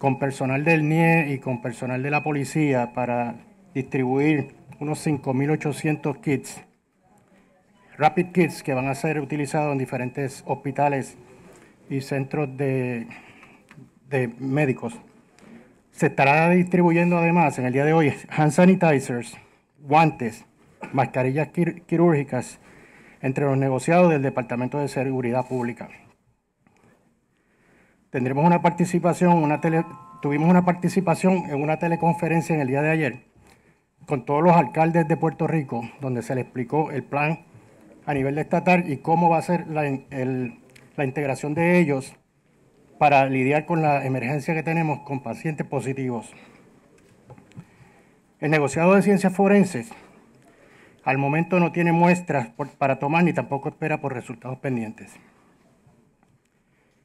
con personal del NIE y con personal de la policía para distribuir unos 5.800 kits, rapid kits que van a ser utilizados en diferentes hospitales y centros de, de médicos. Se estará distribuyendo además en el día de hoy hand sanitizers, guantes, mascarillas quirúrgicas entre los negociados del Departamento de Seguridad Pública una participación, tuvimos una participación en una teleconferencia en el día de ayer con todos los alcaldes de Puerto Rico, donde se le explicó el plan a nivel estatal y cómo va a ser la, integración de ellos para lidiar con la emergencia que tenemos con pacientes positivos. El negociado de ciencias forenses al momento no tiene muestras para tomar ni tampoco espera por resultados pendientes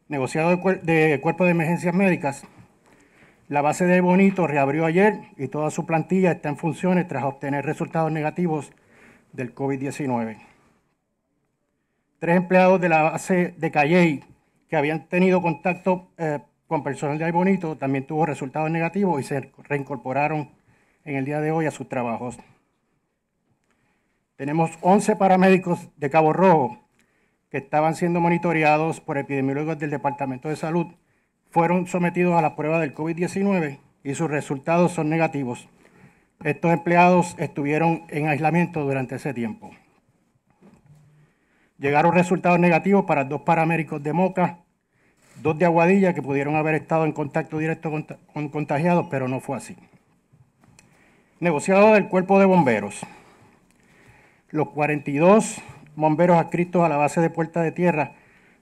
negociado de, Cuerpo de Emergencias Médicas. La base de Bonito reabrió ayer y toda su plantilla está en funciones tras obtener resultados negativos del COVID-19. Tres empleados de la base de Calley que habían tenido contacto eh, con personal de Bonito también tuvo resultados negativos y se reincorporaron en el día de hoy a sus trabajos. Tenemos 11 paramédicos de Cabo Rojo estaban siendo monitoreados por epidemiólogos del Departamento de Salud fueron sometidos a la prueba del COVID-19 y sus resultados son negativos. Estos empleados estuvieron en aislamiento durante ese tiempo. Llegaron resultados negativos para dos paramédicos de Moca, dos de Aguadilla que pudieron haber estado en contacto directo con contagiados, pero no fue así. Negociado del cuerpo de bomberos. Los 42 bomberos adscritos a la base de Puerta de Tierra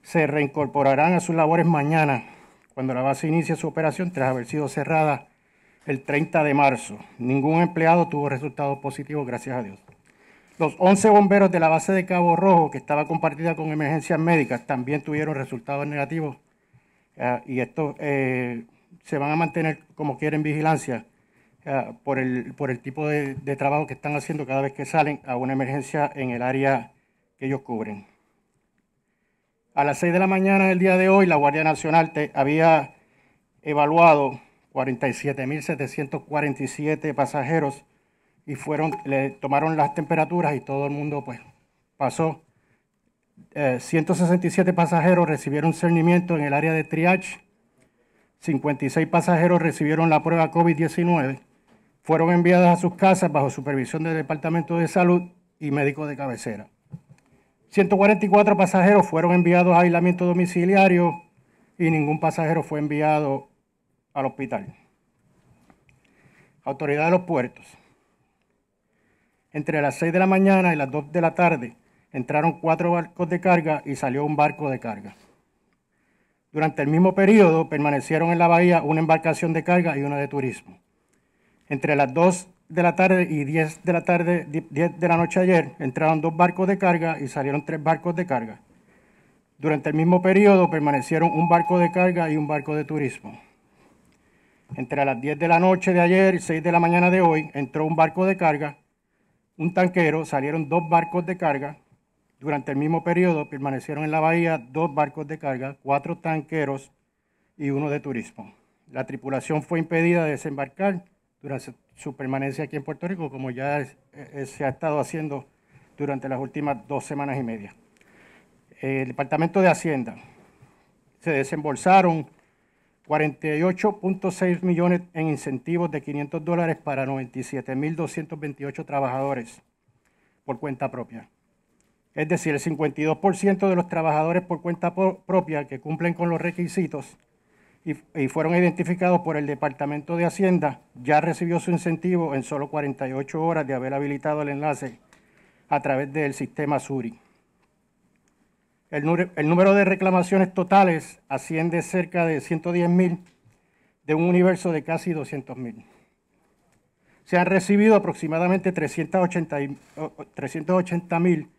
se reincorporarán a sus labores mañana, cuando la base inicie su operación tras haber sido cerrada el 30 de marzo. Ningún empleado tuvo resultados positivos, gracias a Dios. Los 11 bomberos de la base de Cabo Rojo, que estaba compartida con emergencias médicas, también tuvieron resultados negativos. Ah, y estos eh, se van a mantener como quieren vigilancia ah, por, el, por el tipo de, de trabajo que están haciendo cada vez que salen a una emergencia en el área ellos cubren. A las 6 de la mañana del día de hoy, la Guardia Nacional te había evaluado 47.747 pasajeros y fueron, le tomaron las temperaturas y todo el mundo pues pasó. 167 eh, pasajeros recibieron cernimiento en el área de triage, 56 pasajeros recibieron la prueba COVID-19, fueron enviadas a sus casas bajo supervisión del Departamento de Salud y médico de cabecera. 144 pasajeros fueron enviados a aislamiento domiciliario y ningún pasajero fue enviado al hospital. Autoridad de los puertos. Entre las 6 de la mañana y las 2 de la tarde entraron cuatro barcos de carga y salió un barco de carga. Durante el mismo periodo permanecieron en la bahía una embarcación de carga y una de turismo. Entre las 2 de la tarde y 10 de la tarde, 10 de la noche ayer, entraron dos barcos de carga y salieron tres barcos de carga. Durante el mismo periodo permanecieron un barco de carga y un barco de turismo. Entre las 10 de la noche de ayer y 6 de la mañana de hoy entró un barco de carga, un tanquero, salieron dos barcos de carga. Durante el mismo periodo permanecieron en la bahía dos barcos de carga, cuatro tanqueros y uno de turismo. La tripulación fue impedida de desembarcar durante su permanencia aquí en Puerto Rico, como ya eh, se ha estado haciendo durante las últimas dos semanas y media. El Departamento de Hacienda se desembolsaron 48.6 millones en incentivos de 500 dólares para 97.228 trabajadores por cuenta propia. Es decir, el 52% de los trabajadores por cuenta propia que cumplen con los requisitos y, fueron identificados por el Departamento de Hacienda, ya recibió su incentivo en solo 48 horas de haber habilitado el enlace a través del sistema SURI. El, número de reclamaciones totales asciende cerca de 110 mil de un universo de casi 200 mil. Se han recibido aproximadamente 380 mil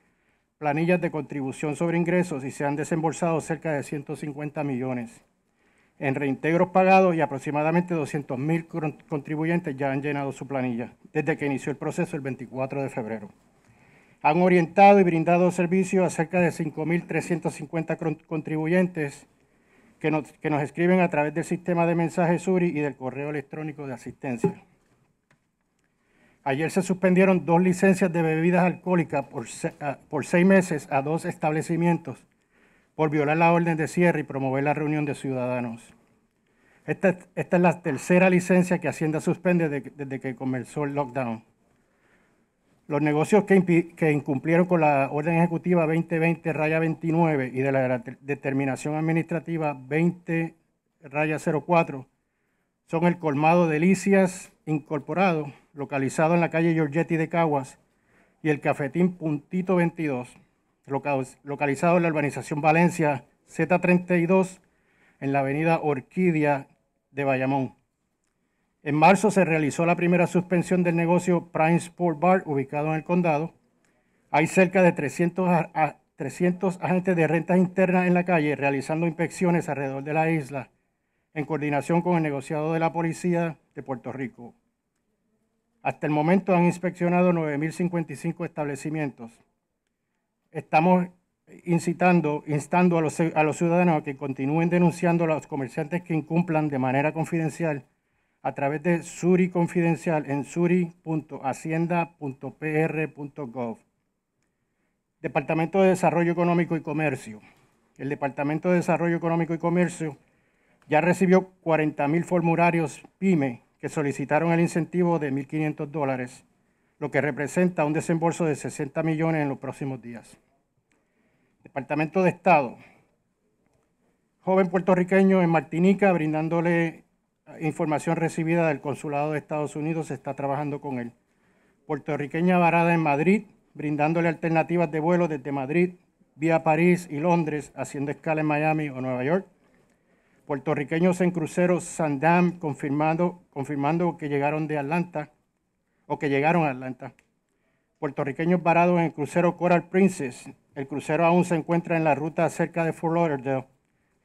planillas de contribución sobre ingresos y se han desembolsado cerca de 150 millones en reintegros pagados y aproximadamente 200.000 contribuyentes ya han llenado su planilla desde que inició el proceso el 24 de febrero. Han orientado y brindado servicio a cerca de 5.350 contribuyentes que nos, escriben a través del sistema de mensajes SURI y del correo electrónico de asistencia. Ayer se suspendieron dos licencias de bebidas alcohólicas por ah, seis meses a dos establecimientos por violar la orden de cierre y promover la reunión de ciudadanos. Esta, es la tercera licencia que Hacienda suspende desde que comenzó el lockdown. Los negocios que, incumplieron con la Orden Ejecutiva 2020-29 y de la Determinación Administrativa 20-04 son el colmado Delicias Incorporado, localizado en la calle Giorgetti de Caguas, y el cafetín Puntito 22, localizado en la urbanización Valencia Z32 en la avenida Orquídea de Bayamón. En marzo se realizó la primera suspensión del negocio Prime Sport Bar ubicado en el condado. Hay cerca de 300, 300 agentes de rentas interna en la calle realizando inspecciones alrededor de la isla en coordinación con el negociado de la policía de Puerto Rico. Hasta el momento han inspeccionado 9.055 establecimientos estamos incitando, instando a los, ciudadanos a que continúen denunciando a los comerciantes que incumplan de manera confidencial a través de Suri Confidencial en suri.hacienda.pr.gov. Departamento de Desarrollo Económico y Comercio. El Departamento de Desarrollo Económico y Comercio ya recibió 40.000 formularios PYME que solicitaron el incentivo de 1.500 dólares, lo que representa un desembolso de 60 millones en los próximos días. Departamento de Estado. Joven puertorriqueño en Martinica, brindándole información recibida del Consulado de Estados Unidos, está trabajando con él. Puertorriqueña varada en Madrid, brindándole alternativas de vuelo desde Madrid, vía París y Londres, haciendo escala en Miami o Nueva York. Puertorriqueños en crucero Sandam, confirmando, confirmando que llegaron de Atlanta o que llegaron a Atlanta puertorriqueños varados en el crucero Coral Princess. El crucero aún se encuentra en la ruta cerca de Fort Lauderdale.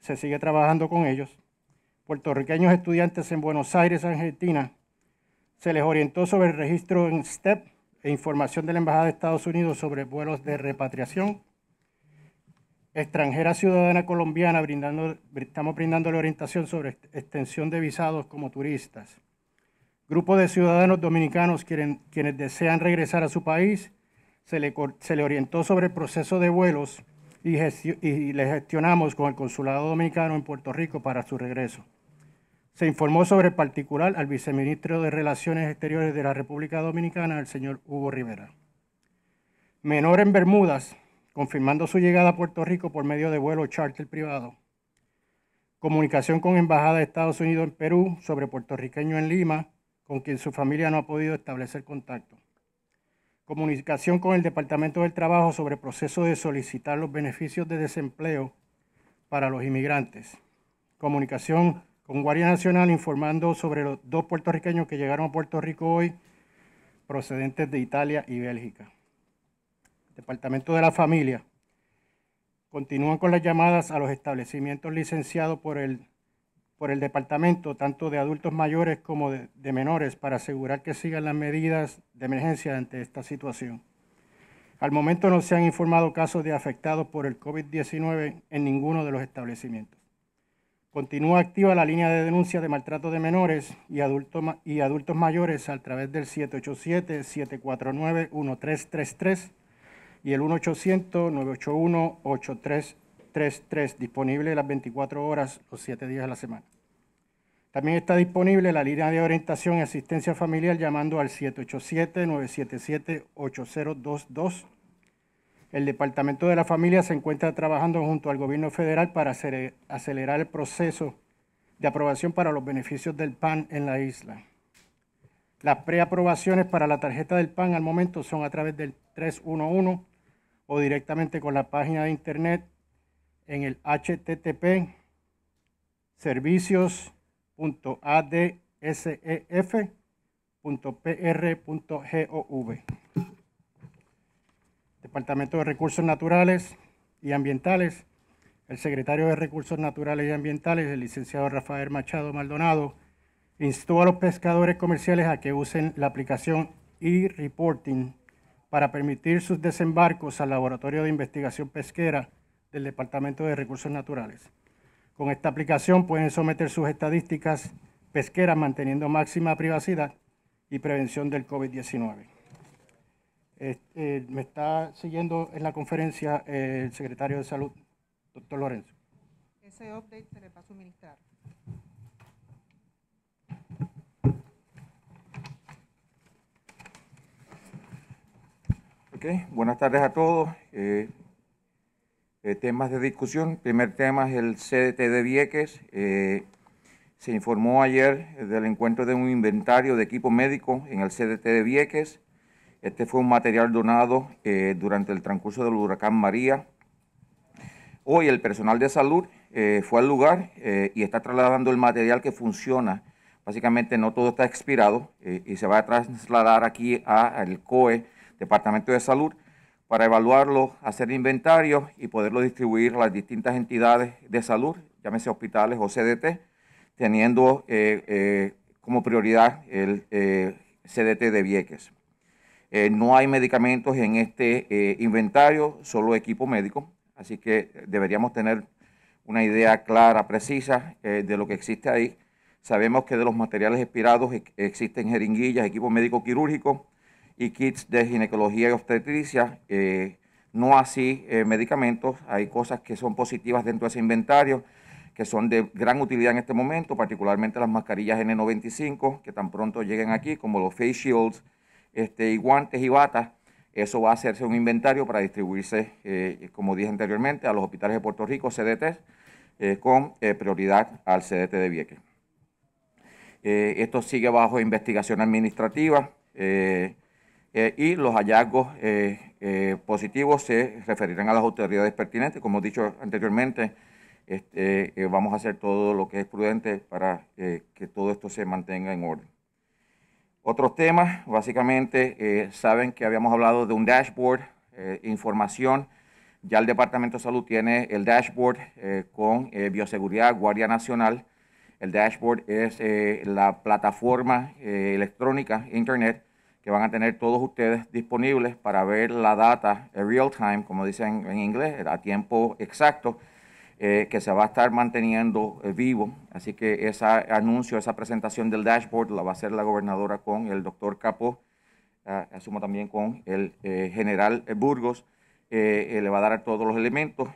Se sigue trabajando con ellos. Puertorriqueños estudiantes en Buenos Aires, Argentina. Se les orientó sobre el registro en STEP e información de la Embajada de Estados Unidos sobre vuelos de repatriación. Extranjera ciudadana colombiana, brindando, estamos orientación sobre extensión de visados como turistas. Grupo de ciudadanos dominicanos quienes desean regresar a su país, se le, orientó sobre el proceso de vuelos y, y le gestionamos con el Consulado Dominicano en Puerto Rico para su regreso. Se informó sobre el particular al viceministro de Relaciones Exteriores de la República Dominicana, el señor Hugo Rivera. Menor en Bermudas, confirmando su llegada a Puerto Rico por medio de vuelo charter privado. Comunicación con Embajada de Estados Unidos en Perú sobre puertorriqueño en Lima con quien su familia no ha podido establecer contacto. Comunicación con el Departamento del Trabajo sobre el proceso de solicitar los beneficios de desempleo para los inmigrantes. Comunicación con Guardia Nacional informando sobre los dos puertorriqueños que llegaron a Puerto Rico hoy procedentes de Italia y Bélgica. Departamento de la Familia. Continúan con las llamadas a los establecimientos licenciados por el por el departamento, tanto de adultos mayores como de, menores, para asegurar que sigan las medidas de emergencia ante esta situación. Al momento no se han informado casos de afectados por el COVID-19 en ninguno de los establecimientos. Continúa activa la línea de denuncia de maltrato de menores y, adultos, mayores a través del 787-749-1333 y el 1 981 8333 3.3, disponible las 24 horas, los 7 días a la semana. También está disponible la línea de orientación y asistencia familiar llamando al 787-977-8022. El Departamento de la Familia se encuentra trabajando junto al gobierno federal para acelerar el proceso de aprobación para los beneficios del PAN en la isla. Las preaprobaciones para la tarjeta del PAN al momento son a través del 311 o directamente con la página de internet en el http servicios.adsef.pr.gov. Departamento de Recursos Naturales y Ambientales, el secretario de Recursos Naturales y Ambientales, el licenciado Rafael Machado Maldonado, instó a los pescadores comerciales a que usen la aplicación e-reporting para permitir sus desembarcos al Laboratorio de Investigación Pesquera del Departamento de Recursos Naturales. Con esta aplicación pueden someter sus estadísticas pesqueras manteniendo máxima privacidad y prevención del COVID-19. Eh, me está siguiendo en la conferencia el secretario de Salud, doctor Lorenzo. Ese update se le va a suministrar. Okay. Buenas tardes a todos. Eh, eh, temas de discusión. primer tema es el CDT de Vieques. Eh, se informó ayer del encuentro de un inventario de equipo médico en el CDT de Vieques. Este fue un material donado eh, durante el transcurso del huracán María. Hoy el personal de salud fue al lugar y está trasladando el material que funciona. Básicamente no todo está expirado y se va a trasladar aquí al COE, Departamento de Salud, para evaluarlo, hacer inventario y poderlo distribuir a las distintas entidades de salud, llámese hospitales o CDT, teniendo eh, eh, como prioridad el eh, CDT de Vieques. no hay medicamentos en este inventario, solo equipo médico, así que deberíamos tener una idea clara, precisa de lo que existe ahí. Sabemos que de los materiales expirados existen jeringuillas, equipo médico quirúrgico, y kits de ginecología y obstetricia, eh, no así eh, medicamentos. Hay cosas que son positivas dentro de ese inventario, que son de gran utilidad en este momento, particularmente las mascarillas N95, que tan pronto lleguen aquí, como los face shields este, y guantes y batas. Eso va a hacerse un inventario para distribuirse, eh, como dije anteriormente, a los hospitales de Puerto Rico, CDT, con prioridad al CDT de Vieques. esto sigue bajo investigación administrativa. Eh, y los hallazgos eh, eh, positivos se referirán a las autoridades pertinentes. Como he dicho anteriormente, este, vamos a hacer todo lo que es prudente para que todo esto se mantenga en orden. Otros temas, básicamente, saben que habíamos hablado de un dashboard, información. Ya el Departamento de Salud tiene el dashboard con Bioseguridad, Guardia Nacional, el dashboard es la plataforma electrónica, Internet, que van a tener todos ustedes disponibles para ver la data real time, como dicen en inglés, a tiempo exacto, eh, que se va a estar manteniendo eh, vivo. Así que ese anuncio, esa presentación del dashboard la va a hacer la gobernadora con el doctor Capó, eh, asumo también con el general Burgos. le va a dar todos los elementos,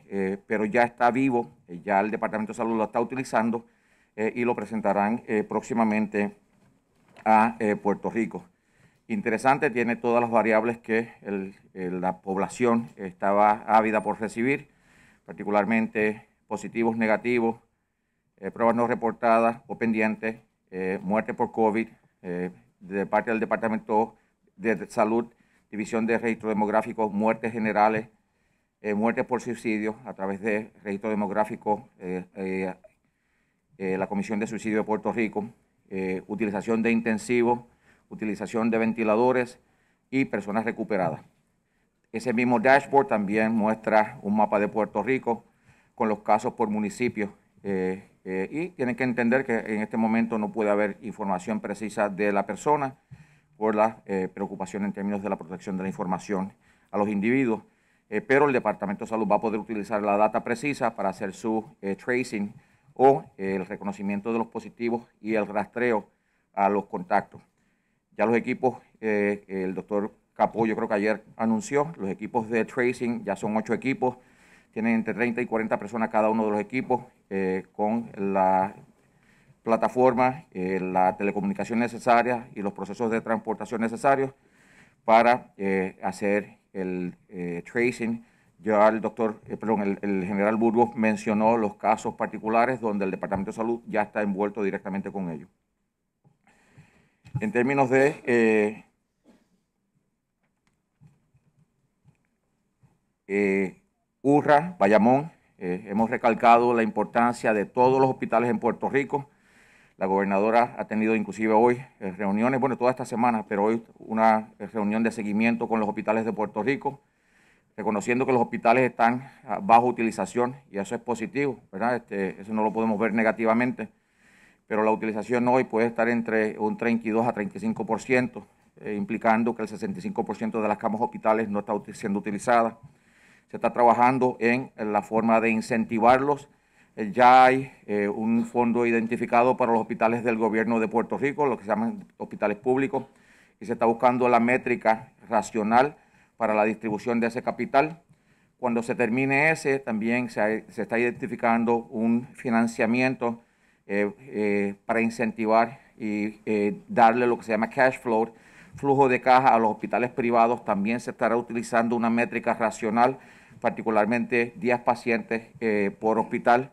pero ya está vivo, ya el Departamento de Salud lo está utilizando y lo presentarán próximamente a Puerto Rico interesante, tiene todas las variables que la población estaba ávida por recibir, particularmente positivos, negativos, eh, pruebas no reportadas o pendientes, eh, muerte por COVID, eh, de parte del Departamento de Salud, División de Registro Demográfico, muertes generales, muertes por suicidio a través de registro demográfico, la Comisión de Suicidio de Puerto Rico, utilización de intensivos, utilización de ventiladores y personas recuperadas. Ese mismo dashboard también muestra un mapa de Puerto Rico con los casos por municipio eh, eh, y tienen que entender que en este momento no puede haber información precisa de la persona por la eh, preocupación en términos de la protección de la información a los individuos, pero el Departamento de Salud va a poder utilizar la data precisa para hacer su tracing o el reconocimiento de los positivos y el rastreo a los contactos ya los equipos, eh, el doctor Capó, yo creo que ayer anunció, los equipos de tracing ya son ocho equipos, tienen entre 30 y 40 personas cada uno de los equipos, eh, con la plataforma, eh, la telecomunicación necesaria y los procesos de transportación necesarios para hacer el tracing. Ya el doctor, perdón, el, el general Burgos mencionó los casos particulares donde el Departamento de Salud ya está envuelto directamente con ellos en términos de eh, eh, Urra, Bayamón. Eh, hemos recalcado la importancia de todos los hospitales en Puerto Rico. La gobernadora ha tenido inclusive hoy reuniones, bueno, toda esta semana, pero hoy una reunión de seguimiento con los hospitales de Puerto Rico, reconociendo que los hospitales están bajo utilización y eso es positivo, ¿verdad? Este, eso no lo podemos ver negativamente pero la utilización hoy puede estar entre un 32 a 35%, eh, implicando que el 65% de las camas hospitales no está siendo utilizada. Se está trabajando en, la forma de incentivarlos. Eh, ya hay eh, un fondo identificado para los hospitales del gobierno de Puerto Rico, lo que se llaman hospitales públicos, y se está buscando la métrica racional para la distribución de ese capital. Cuando se termine ese, también se está identificando un financiamiento eh, eh, para incentivar y eh, darle lo que se llama cash flow, flujo de caja a los hospitales privados. También se estará utilizando una métrica racional, particularmente 10 pacientes por hospital.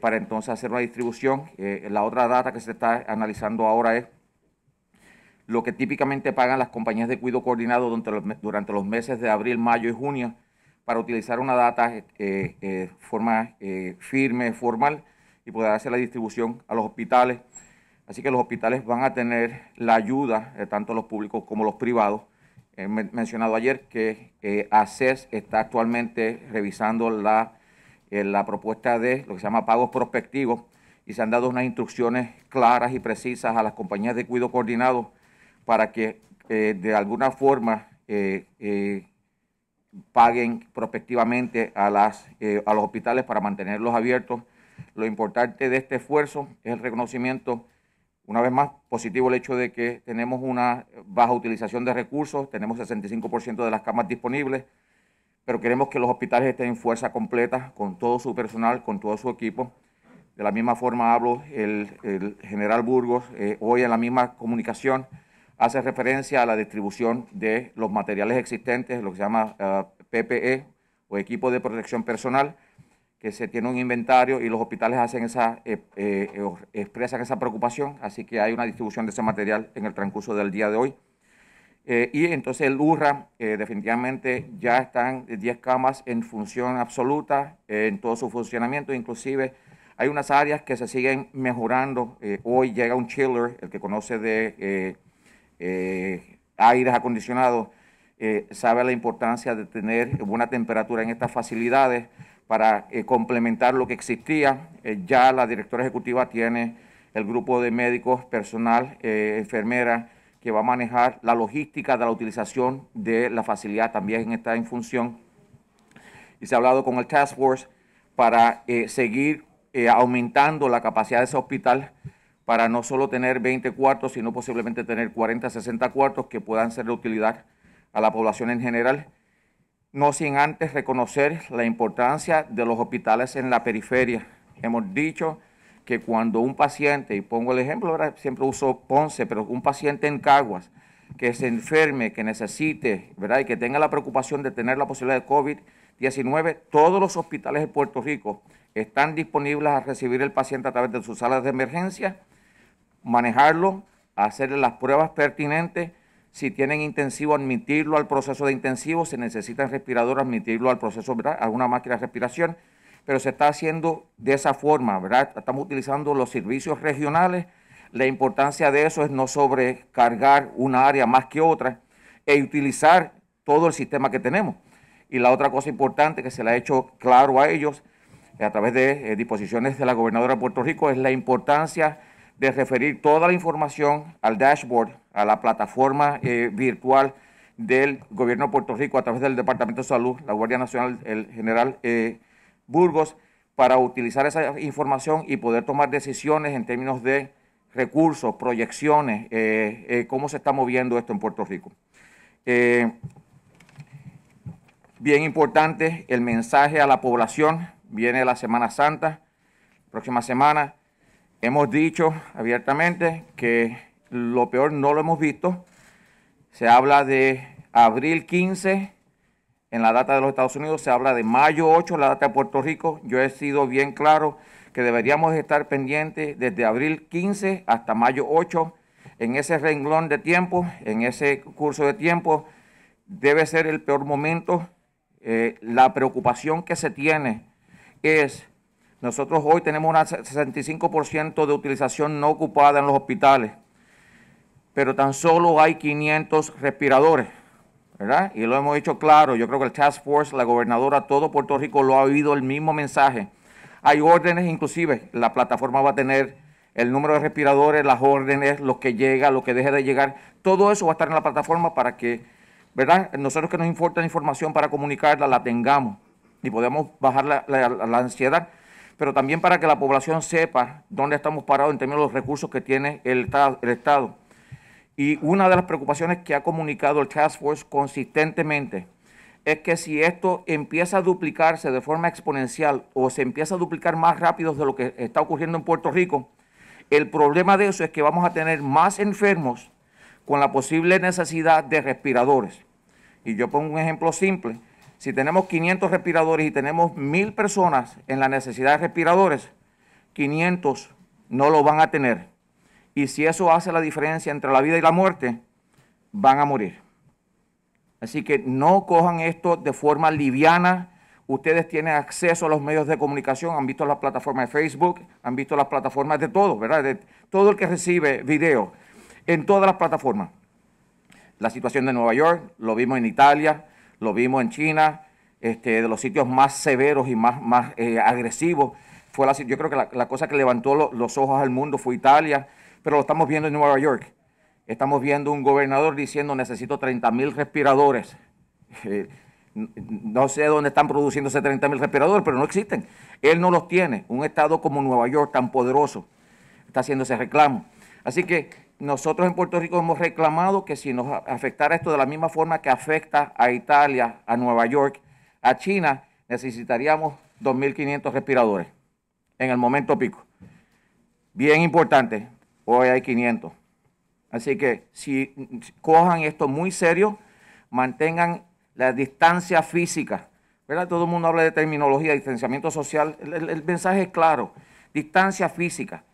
para entonces hacer una distribución. la otra data que se está analizando ahora es lo que típicamente pagan las compañías de cuidado coordinado durante los, meses de abril, mayo y junio para utilizar una data eh, forma firme, formal, y poder hacer la distribución a los hospitales. Así que los hospitales van a tener la ayuda, tanto los públicos como los privados. He eh, mencionado ayer que eh, ACES está actualmente revisando eh, la, propuesta de lo que se llama pagos prospectivos y se han dado unas instrucciones claras y precisas a las compañías de cuidado coordinado para que de alguna forma paguen prospectivamente a, las, a los hospitales para mantenerlos abiertos lo importante de este esfuerzo es el reconocimiento, una vez más, positivo el hecho de que tenemos una baja utilización de recursos, tenemos 65% de las camas disponibles, pero queremos que los hospitales estén en fuerza completa, con todo su personal, con todo su equipo. De la misma forma hablo el, general Burgos, eh, hoy en la misma comunicación hace referencia a la distribución de los materiales existentes, lo que se llama ah, PPE o equipo de protección personal, que se tiene un inventario y los hospitales hacen esa, eh, eh, expresan esa preocupación, así que hay una distribución de ese material en el transcurso del día de hoy. Eh, y entonces el URRA definitivamente ya están 10 camas en función absoluta en todo su funcionamiento, inclusive hay unas áreas que se siguen mejorando. hoy llega un chiller, el que conoce de aires acondicionados, sabe la importancia de tener buena temperatura en estas facilidades para eh, complementar lo que existía. Eh, ya la directora ejecutiva tiene el grupo de médicos, personal, eh, enfermera, que va a manejar la logística de la utilización de la facilidad, también está en función. Y se ha hablado con el Task Force para eh, seguir aumentando la capacidad de ese hospital para no solo tener 20 cuartos, sino posiblemente tener 40, 60 cuartos que puedan ser de utilidad a la población en general no sin antes reconocer la importancia de los hospitales en la periferia. Hemos dicho que cuando un paciente, y pongo el ejemplo, ahora siempre uso Ponce, pero un paciente en Caguas que se enferme, que necesite, ¿verdad? Y que tenga la preocupación de tener la posibilidad de COVID-19, todos los hospitales de Puerto Rico están disponibles a recibir el paciente a través de sus salas de emergencia, manejarlo, hacerle las pruebas pertinentes si tienen intensivo, admitirlo al proceso de intensivo. Si necesitan respirador, admitirlo al proceso, ¿verdad? Alguna máquina de respiración. Pero se está haciendo de esa forma, ¿verdad? Estamos utilizando los servicios regionales. La importancia de eso es no sobrecargar una área más que otra e utilizar todo el sistema que tenemos. Y la otra cosa importante que se le ha hecho claro a ellos eh, a través de eh, disposiciones de la gobernadora de Puerto Rico es la importancia de referir toda la información al dashboard, a la plataforma eh, virtual del gobierno de Puerto Rico a través del Departamento de Salud, la Guardia Nacional, el general eh, Burgos, para utilizar esa información y poder tomar decisiones en términos de recursos, proyecciones, eh, cómo se está moviendo esto en Puerto Rico. bien importante el mensaje a la población, viene la Semana Santa, próxima semana, Hemos dicho abiertamente que lo peor no lo hemos visto. Se habla de abril 15 en la data de los Estados Unidos, se habla de mayo 8 la data de Puerto Rico. Yo he sido bien claro que deberíamos estar pendientes desde abril 15 hasta mayo 8 en ese renglón de tiempo, en ese curso de tiempo. Debe ser el peor momento. Eh, la preocupación que se tiene es nosotros hoy tenemos un 65% de utilización no ocupada en los hospitales, pero tan solo hay 500 respiradores, ¿verdad? Y lo hemos dicho claro, yo creo que el Task Force, la gobernadora, todo Puerto Rico lo ha oído el mismo mensaje. Hay órdenes, inclusive, la plataforma va a tener el número de respiradores, las órdenes, lo que llega, lo que deje de llegar, todo eso va a estar en la plataforma para que, ¿verdad? Nosotros que nos importa la información para comunicarla, la tengamos y podemos bajar la ansiedad pero también para que la población sepa dónde estamos parados en términos de los recursos que tiene el, Estado. Y una de las preocupaciones que ha comunicado el Task Force consistentemente es que si esto empieza a duplicarse de forma exponencial o se empieza a duplicar más rápido de lo que está ocurriendo en Puerto Rico, el problema de eso es que vamos a tener más enfermos con la posible necesidad de respiradores. Y yo pongo un ejemplo simple. Si tenemos 500 respiradores y tenemos 1.000 personas en la necesidad de respiradores, 500 no lo van a tener. Y si eso hace la diferencia entre la vida y la muerte, van a morir. Así que no cojan esto de forma liviana. Ustedes tienen acceso a los medios de comunicación, han visto las plataformas de Facebook, han visto las plataformas de todo, ¿verdad? De todo el que recibe video en todas las plataformas. La situación de Nueva York, lo vimos en Italia, lo vimos en China, este, de los sitios más severos y más, más eh, agresivos. Fue la, yo creo que la, cosa que levantó los ojos al mundo fue Italia, pero lo estamos viendo en Nueva York. Estamos viendo un gobernador diciendo necesito 30 mil respiradores. Eh, no sé dónde están produciéndose 30 mil respiradores, pero no existen. Él no los tiene. Un estado como Nueva York, tan poderoso, está haciendo ese reclamo. Así que nosotros en Puerto Rico hemos reclamado que si nos afectara esto de la misma forma que afecta a Italia, a Nueva York, a China, necesitaríamos 2.500 respiradores en el momento pico. Bien importante, hoy hay 500. Así que si cojan esto muy serio, mantengan la distancia física. ¿verdad? Todo el mundo habla de terminología, distanciamiento social. el mensaje es claro, distancia física.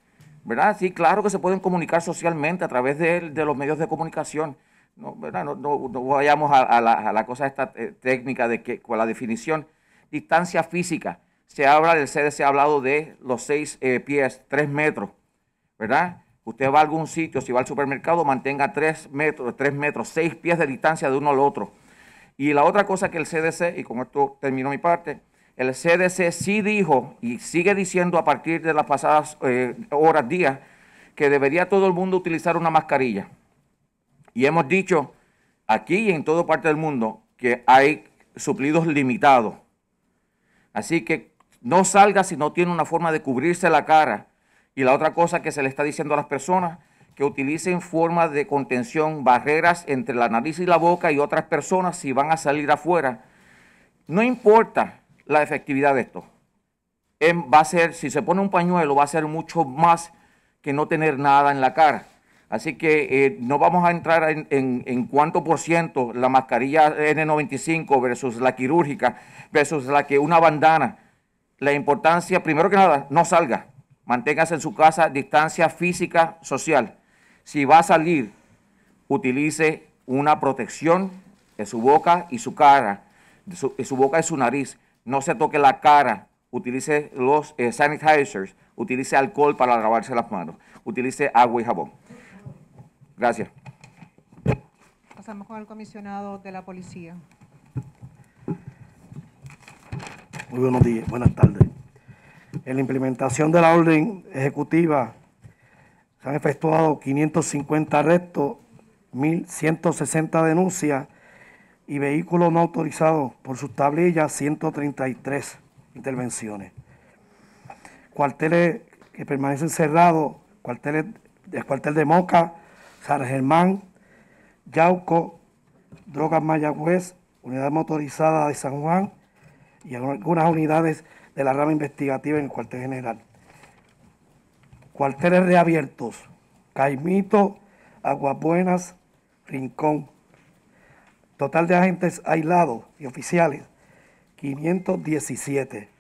¿verdad? Sí, claro que se pueden comunicar socialmente a través de, los medios de comunicación. No, ¿verdad? no, vayamos a, la, cosa esta eh, técnica de que, con la definición. Distancia física. Se habla del CDC ha hablado de los seis eh, pies, tres metros, ¿verdad? Usted va a algún sitio, si va al supermercado, mantenga tres metros, tres metros, seis pies de distancia de uno al otro. Y la otra cosa que el CDC, y con esto termino mi parte, el CDC sí dijo y sigue diciendo a partir de las pasadas eh, horas, días, que debería todo el mundo utilizar una mascarilla. Y hemos dicho aquí y en toda parte del mundo que hay suplidos limitados. Así que no salga si no tiene una forma de cubrirse la cara. Y la otra cosa que se le está diciendo a las personas, que utilicen formas de contención, barreras entre la nariz y la boca y otras personas si van a salir afuera. No importa la efectividad de esto. Em, va a ser, si se pone un pañuelo, va a ser mucho más que no tener nada en la cara. Así que eh, no vamos a entrar en, cuánto por ciento la mascarilla N95 versus la quirúrgica, versus la que una bandana. La importancia, primero que nada, no salga. Manténgase en su casa, distancia física, social. Si va a salir, utilice una protección en su boca y su cara, en su boca y su nariz no se toque la cara, utilice los eh, sanitizers, utilice alcohol para lavarse las manos, utilice agua y jabón. Gracias. Pasamos con el comisionado de la policía. Muy buenos días, buenas tardes. En la implementación de la orden ejecutiva se han efectuado 550 arrestos, 1.160 denuncias y vehículos no autorizados por sus tablillas, 133 intervenciones. Cuarteles que permanecen cerrados, cuarteles, del cuartel de Moca, San Germán, Yauco, Drogas Mayagüez, Unidad Motorizada de San Juan y algunas unidades de la rama investigativa en el cuartel general. Cuarteles reabiertos, Caimito, Aguabuenas, Rincón, total de agentes aislados y oficiales, 517.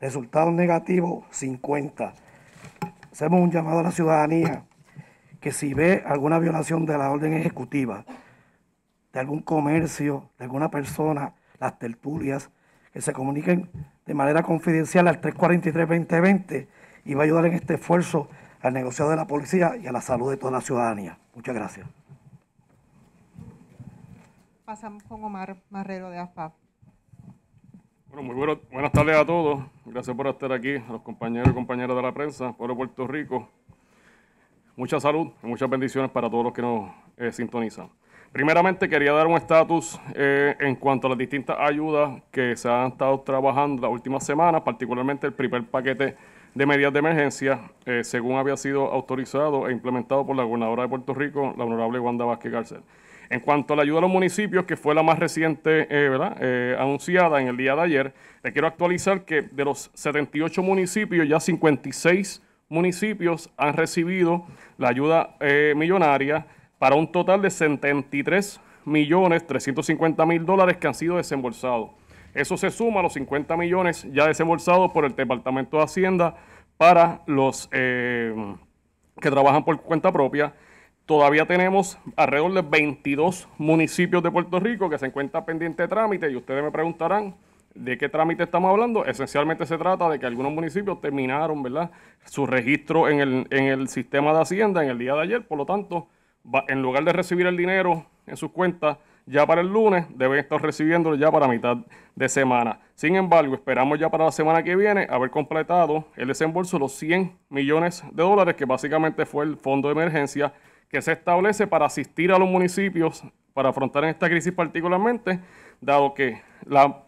Resultados negativos, 50. Hacemos un llamado a la ciudadanía que si ve alguna violación de la orden ejecutiva, de algún comercio, de alguna persona, las tertulias, que se comuniquen de manera confidencial al 343-2020 y va a ayudar en este esfuerzo al negociado de la policía y a la salud de toda la ciudadanía. Muchas gracias pasamos con Omar Marrero de AFPAP. Bueno, muy bueno, buenas tardes a todos. Gracias por estar aquí, a los compañeros y compañeras de la prensa, pueblo de Puerto Rico. Mucha salud y muchas bendiciones para todos los que nos eh, sintonizan. Primeramente quería dar un estatus eh, en cuanto a las distintas ayudas que se han estado trabajando las últimas semanas, particularmente el primer paquete de medidas de emergencia, eh, según había sido autorizado e implementado por la gobernadora de Puerto Rico, la honorable Wanda Vázquez Garcet. En cuanto a la ayuda a los municipios, que fue la más reciente eh, ¿verdad? Eh, anunciada en el día de ayer, le quiero actualizar que de los 78 municipios, ya 56 municipios han recibido la ayuda eh, millonaria para un total de 73 millones 350 mil dólares que han sido desembolsados. Eso se suma a los 50 millones ya desembolsados por el Departamento de Hacienda para los que trabajan por cuenta propia Todavía tenemos alrededor de 22 municipios de Puerto Rico que se encuentran pendiente de trámite y ustedes me preguntarán de qué trámite estamos hablando. Esencialmente se trata de que algunos municipios terminaron ¿verdad? su registro en el, sistema de Hacienda en el día de ayer. Por lo tanto, en lugar de recibir el dinero en sus cuentas ya para el lunes, deben estar recibiéndolo ya para mitad de semana. Sin embargo, esperamos ya para la semana que viene haber completado el desembolso de los 100 millones de dólares, que básicamente fue el fondo de emergencia que se establece para asistir a los municipios para afrontar esta crisis particularmente, dado que la,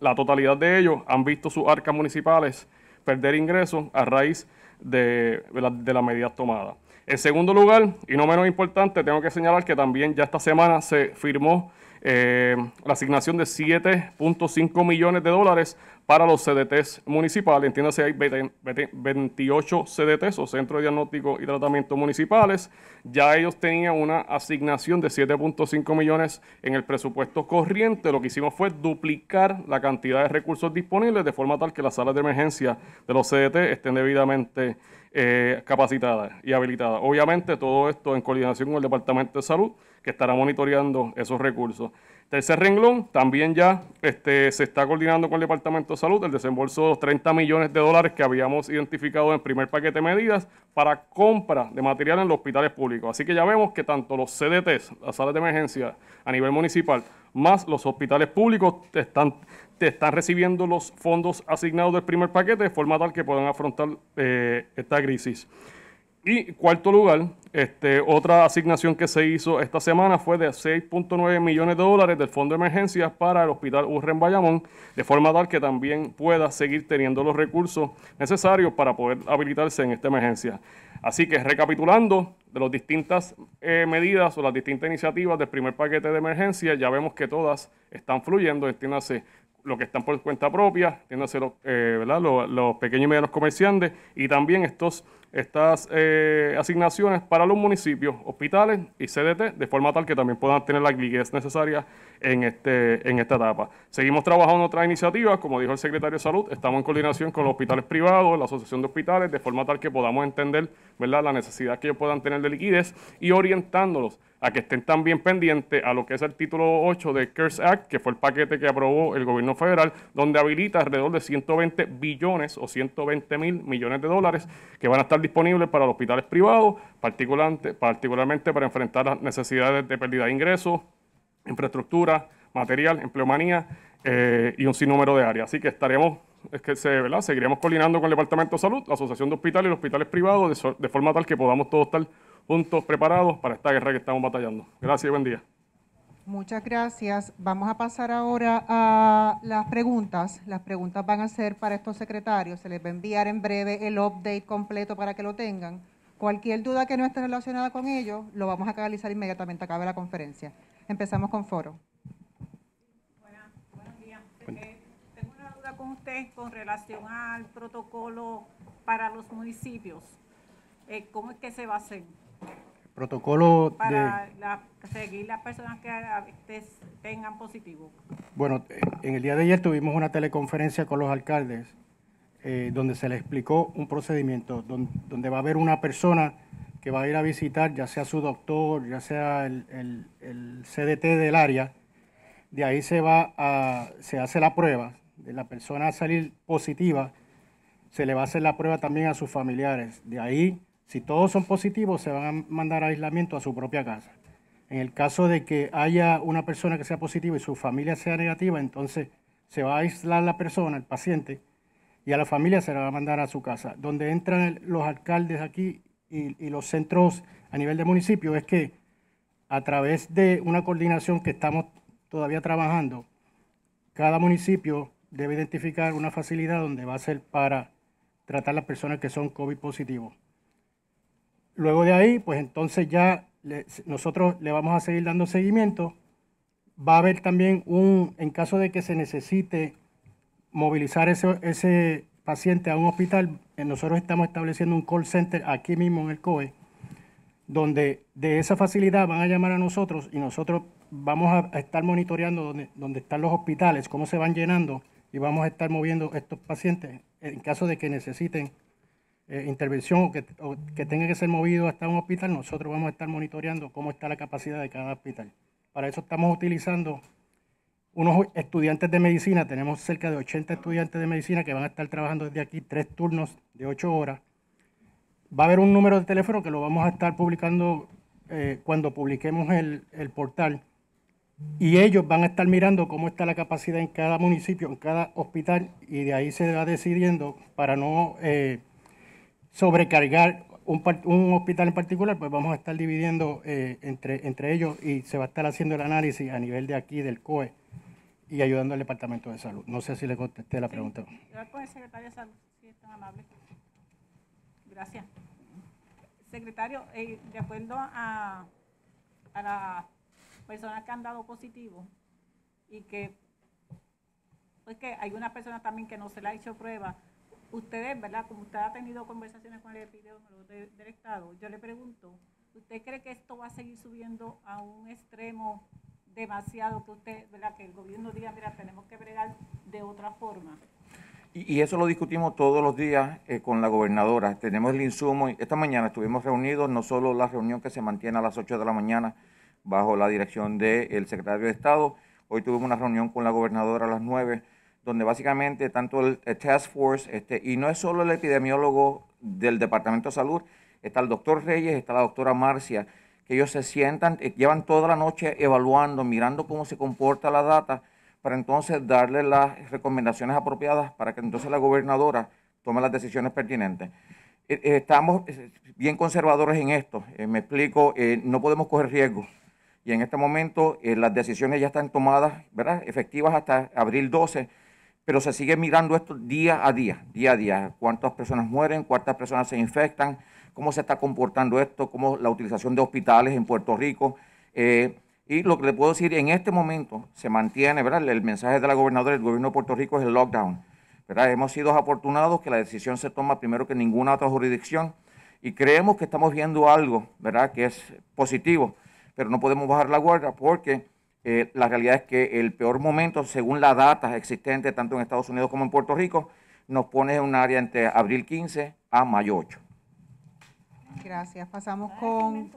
la totalidad de ellos han visto sus arcas municipales perder ingresos a raíz de, las la medidas tomadas. En segundo lugar, y no menos importante, tengo que señalar que también ya esta semana se firmó eh, la asignación de 7.5 millones de dólares para los CDTs municipales. Entiéndase, hay 28 CDTs o Centros de Diagnóstico y Tratamiento Municipales. Ya ellos tenían una asignación de 7.5 millones en el presupuesto corriente. Lo que hicimos fue duplicar la cantidad de recursos disponibles de forma tal que las salas de emergencia de los CDT estén debidamente eh, capacitadas y habilitadas. Obviamente todo esto en coordinación con el Departamento de Salud que estará monitoreando esos recursos. Tercer renglón, también ya este, se está coordinando con el Departamento de Salud el desembolso de los 30 millones de dólares que habíamos identificado en el primer paquete de medidas para compra de material en los hospitales públicos. Así que ya vemos que tanto los CDTs, las salas de emergencia a nivel municipal, más los hospitales públicos están, están recibiendo los fondos asignados del primer paquete de forma tal que puedan afrontar eh, esta crisis. Y cuarto lugar, este, otra asignación que se hizo esta semana fue de 6.9 millones de dólares del Fondo de Emergencias para el Hospital Urren Bayamón, de forma tal que también pueda seguir teniendo los recursos necesarios para poder habilitarse en esta emergencia. Así que recapitulando de las distintas eh, medidas o las distintas iniciativas del primer paquete de emergencia, ya vemos que todas están fluyendo, destinarse lo que están por cuenta propia, los, eh, los pequeños y medianos comerciantes y también estos estas eh, asignaciones para los municipios, hospitales y CDT, de forma tal que también puedan tener la liquidez necesaria en, este, en esta etapa. Seguimos trabajando en otras iniciativas, como dijo el secretario de Salud, estamos en coordinación con los hospitales privados, la Asociación de Hospitales, de forma tal que podamos entender ¿verdad? la necesidad que ellos puedan tener de liquidez y orientándolos a que estén también pendientes a lo que es el título 8 de CARES Act, que fue el paquete que aprobó el gobierno federal, donde habilita alrededor de 120 billones o 120 mil millones de dólares que van a estar disponibles para los hospitales privados, particularmente para enfrentar las necesidades de pérdida de ingresos, infraestructura, material, empleomanía eh, y un sinnúmero de áreas. Así que estaremos es que se, ¿verdad? seguiremos coordinando con el Departamento de Salud, la Asociación de Hospitales y los hospitales privados, de, de forma tal que podamos todos estar puntos preparados para esta guerra que estamos batallando. Gracias buen día. Muchas gracias. Vamos a pasar ahora a las preguntas. Las preguntas van a ser para estos secretarios. Se les va a enviar en breve el update completo para que lo tengan. Cualquier duda que no esté relacionada con ello, lo vamos a canalizar inmediatamente acabe la conferencia. Empezamos con foro. buenos días. Eh, tengo una duda con usted con relación al protocolo para los municipios. Eh, ¿Cómo es que se va a hacer? protocolo para seguir las personas que tengan positivo. Bueno, en el día de ayer tuvimos una teleconferencia con los alcaldes eh, donde se le explicó un procedimiento donde, va a haber una persona que va a ir a visitar, ya sea su doctor, ya sea el, el CDT del área. De ahí se va a, se hace la prueba de la persona a salir positiva, se le va a hacer la prueba también a sus familiares. De ahí si todos son positivos, se van a mandar a aislamiento a su propia casa. En el caso de que haya una persona que sea positiva y su familia sea negativa, entonces se va a aislar la persona, el paciente, y a la familia se la va a mandar a su casa. Donde entran los alcaldes aquí y, los centros a nivel de municipio es que a través de una coordinación que estamos todavía trabajando, cada municipio debe identificar una facilidad donde va a ser para tratar a las personas que son COVID positivos. Luego de ahí, pues entonces ya nosotros le vamos a seguir dando seguimiento. Va a haber también un, en caso de que se necesite movilizar ese, paciente a un hospital, eh, nosotros estamos estableciendo un call center aquí mismo en el COE, donde de esa facilidad van a llamar a nosotros y nosotros vamos a estar monitoreando dónde donde están los hospitales, cómo se van llenando y vamos a estar moviendo estos pacientes en caso de que necesiten eh, intervención o que, tenga que ser movido hasta un hospital, nosotros vamos a estar monitoreando cómo está la capacidad de cada hospital. Para eso estamos utilizando unos estudiantes de medicina, tenemos cerca de 80 estudiantes de medicina que van a estar trabajando desde aquí tres turnos de ocho horas. Va a haber un número de teléfono que lo vamos a estar publicando eh, cuando publiquemos el, portal y ellos van a estar mirando cómo está la capacidad en cada municipio, en cada hospital, y de ahí se va decidiendo para no eh, sobrecargar un, un, hospital en particular, pues vamos a estar dividiendo eh, entre, entre ellos y se va a estar haciendo el análisis a nivel de aquí del COE y ayudando al Departamento de Salud. No sé si le contesté la pregunta. Gracias. Secretario, eh, de acuerdo a, a las personas que han dado positivo y que, pues que hay una persona también que no se le ha hecho prueba, ustedes, ¿verdad? Como usted ha tenido conversaciones con el epidemiólogo del Estado, yo le pregunto, ¿usted cree que esto va a seguir subiendo a un extremo demasiado que usted, ¿verdad? Que el gobierno diga, mira, tenemos que bregar de otra forma. Y, eso lo discutimos todos los días eh, con la gobernadora. Tenemos el insumo. Esta mañana estuvimos reunidos, no solo la reunión que se mantiene a las 8 de la mañana bajo la dirección del secretario de Estado. Hoy tuvimos una reunión con la gobernadora a las 9 donde básicamente tanto el, Task Force, este, y no es solo el epidemiólogo del Departamento de Salud, está el doctor Reyes, está la doctora Marcia, que ellos se sientan, eh, llevan toda la noche evaluando, mirando cómo se comporta la data, para entonces darle las recomendaciones apropiadas para que entonces la gobernadora tome las decisiones pertinentes. Eh, eh, estamos bien conservadores en esto, me explico, no podemos coger riesgos. Y en este momento las decisiones ya están tomadas, ¿verdad? Efectivas hasta abril 12 pero se sigue mirando esto día a día, día a día. Cuántas personas mueren, cuántas personas se infectan, cómo se está comportando esto, cómo la utilización de hospitales en Puerto Rico. Eh, y lo que le puedo decir, en este momento se mantiene, ¿verdad? El mensaje de la gobernadora del gobierno de Puerto Rico es el lockdown. ¿verdad? Hemos sido afortunados que la decisión se toma primero que ninguna otra jurisdicción y creemos que estamos viendo algo, ¿verdad? Que es positivo, pero no podemos bajar la guardia porque eh, la realidad es que el peor momento, según las datas existentes, tanto en Estados Unidos como en Puerto Rico, nos pone en un área entre abril 15 a mayo 8. Gracias. Pasamos con...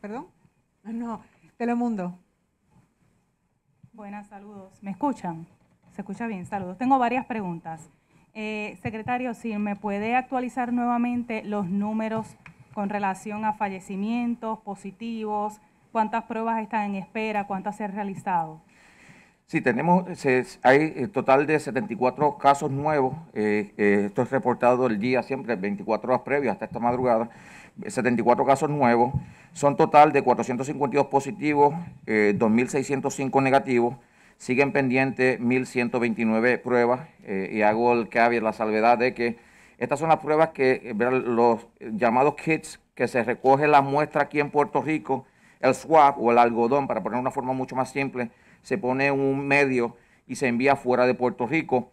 ¿Perdón? No, Telemundo. Buenas, saludos. ¿Me escuchan? Se escucha bien, saludos. Tengo varias preguntas. Eh, secretario, si me puede actualizar nuevamente los números con relación a fallecimientos positivos, ¿Cuántas pruebas están en espera? ¿Cuántas se han realizado? Sí, tenemos, hay el eh, total de 74 casos nuevos, eh, eh, esto es reportado el día siempre, 24 horas previas hasta esta madrugada, 74 casos nuevos, son total de 452 positivos, 2.605 negativos, siguen pendientes 1.129 pruebas y hago el había la salvedad de que estas son las pruebas que, los llamados kits, que se recoge la muestra aquí en Puerto Rico, el swap o el algodón, para poner una forma mucho más simple, se pone un medio y se envía fuera de Puerto Rico.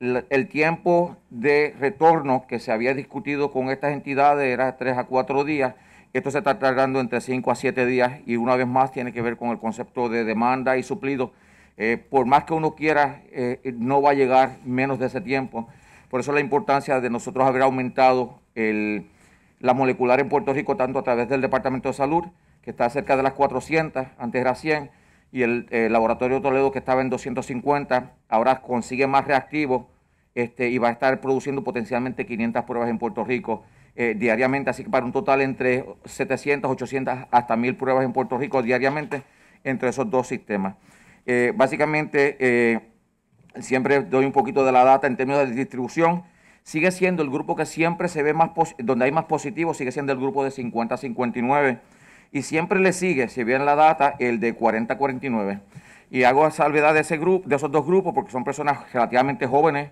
El tiempo de retorno que se había discutido con estas entidades era tres a cuatro días. Esto se está tardando entre cinco a siete días y una vez más tiene que ver con el concepto de demanda y suplido. Eh, por más que uno quiera, eh, no va a llegar menos de ese tiempo. Por eso la importancia de nosotros haber aumentado la molecular en Puerto Rico, tanto a través del Departamento de Salud que está cerca de las 400, antes era 100, y el, laboratorio Toledo, que estaba en 250, ahora consigue más reactivos este, y va a estar produciendo potencialmente 500 pruebas en Puerto Rico eh, diariamente, así que para un total entre 700, 800, hasta 1000 pruebas en Puerto Rico diariamente entre esos dos sistemas. Eh, básicamente, eh, siempre doy un poquito de la data en términos de distribución. Sigue siendo el grupo que siempre se ve más, donde hay más positivos, sigue siendo el grupo de 50 59 y siempre le sigue, si bien la data, el de 40-49. Y hago salvedad de, ese grupo, de esos dos grupos porque son personas relativamente jóvenes,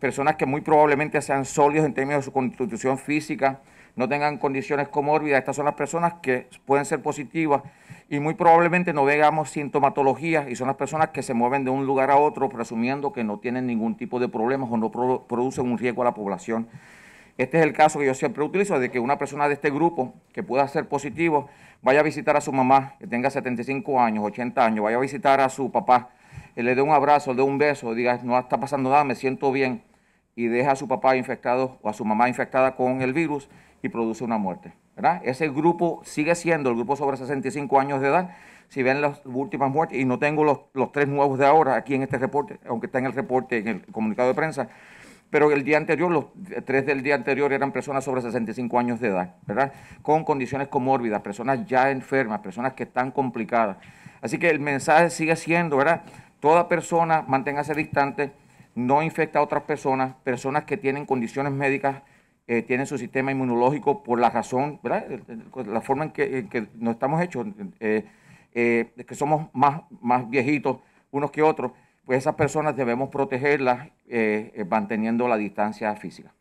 personas que muy probablemente sean sólidos en términos de su constitución física, no tengan condiciones comórbidas. Estas son las personas que pueden ser positivas y muy probablemente no veamos sintomatologías y son las personas que se mueven de un lugar a otro presumiendo que no tienen ningún tipo de problemas o no producen un riesgo a la población este es el caso que yo siempre utilizo, de que una persona de este grupo que pueda ser positivo vaya a visitar a su mamá, que tenga 75 años, 80 años, vaya a visitar a su papá, le dé un abrazo, le dé un beso, diga, no está pasando nada, me siento bien, y deja a su papá infectado o a su mamá infectada con el virus y produce una muerte. Ese grupo sigue siendo el grupo sobre 65 años de edad. Si ven las últimas muertes, y no tengo los, los tres nuevos de ahora aquí en este reporte, aunque está en el reporte, en el comunicado de prensa, pero el día anterior, los tres del día anterior eran personas sobre 65 años de edad, ¿verdad? Con condiciones comórbidas, personas ya enfermas, personas que están complicadas. Así que el mensaje sigue siendo, ¿verdad? Toda persona manténgase distante, no infecta a otras personas, personas que tienen condiciones médicas, eh, tienen su sistema inmunológico por la razón, ¿verdad? La forma en que, nos estamos hechos, eh, eh, que somos más, más viejitos unos que otros pues esas personas debemos protegerlas eh, eh, manteniendo la distancia física.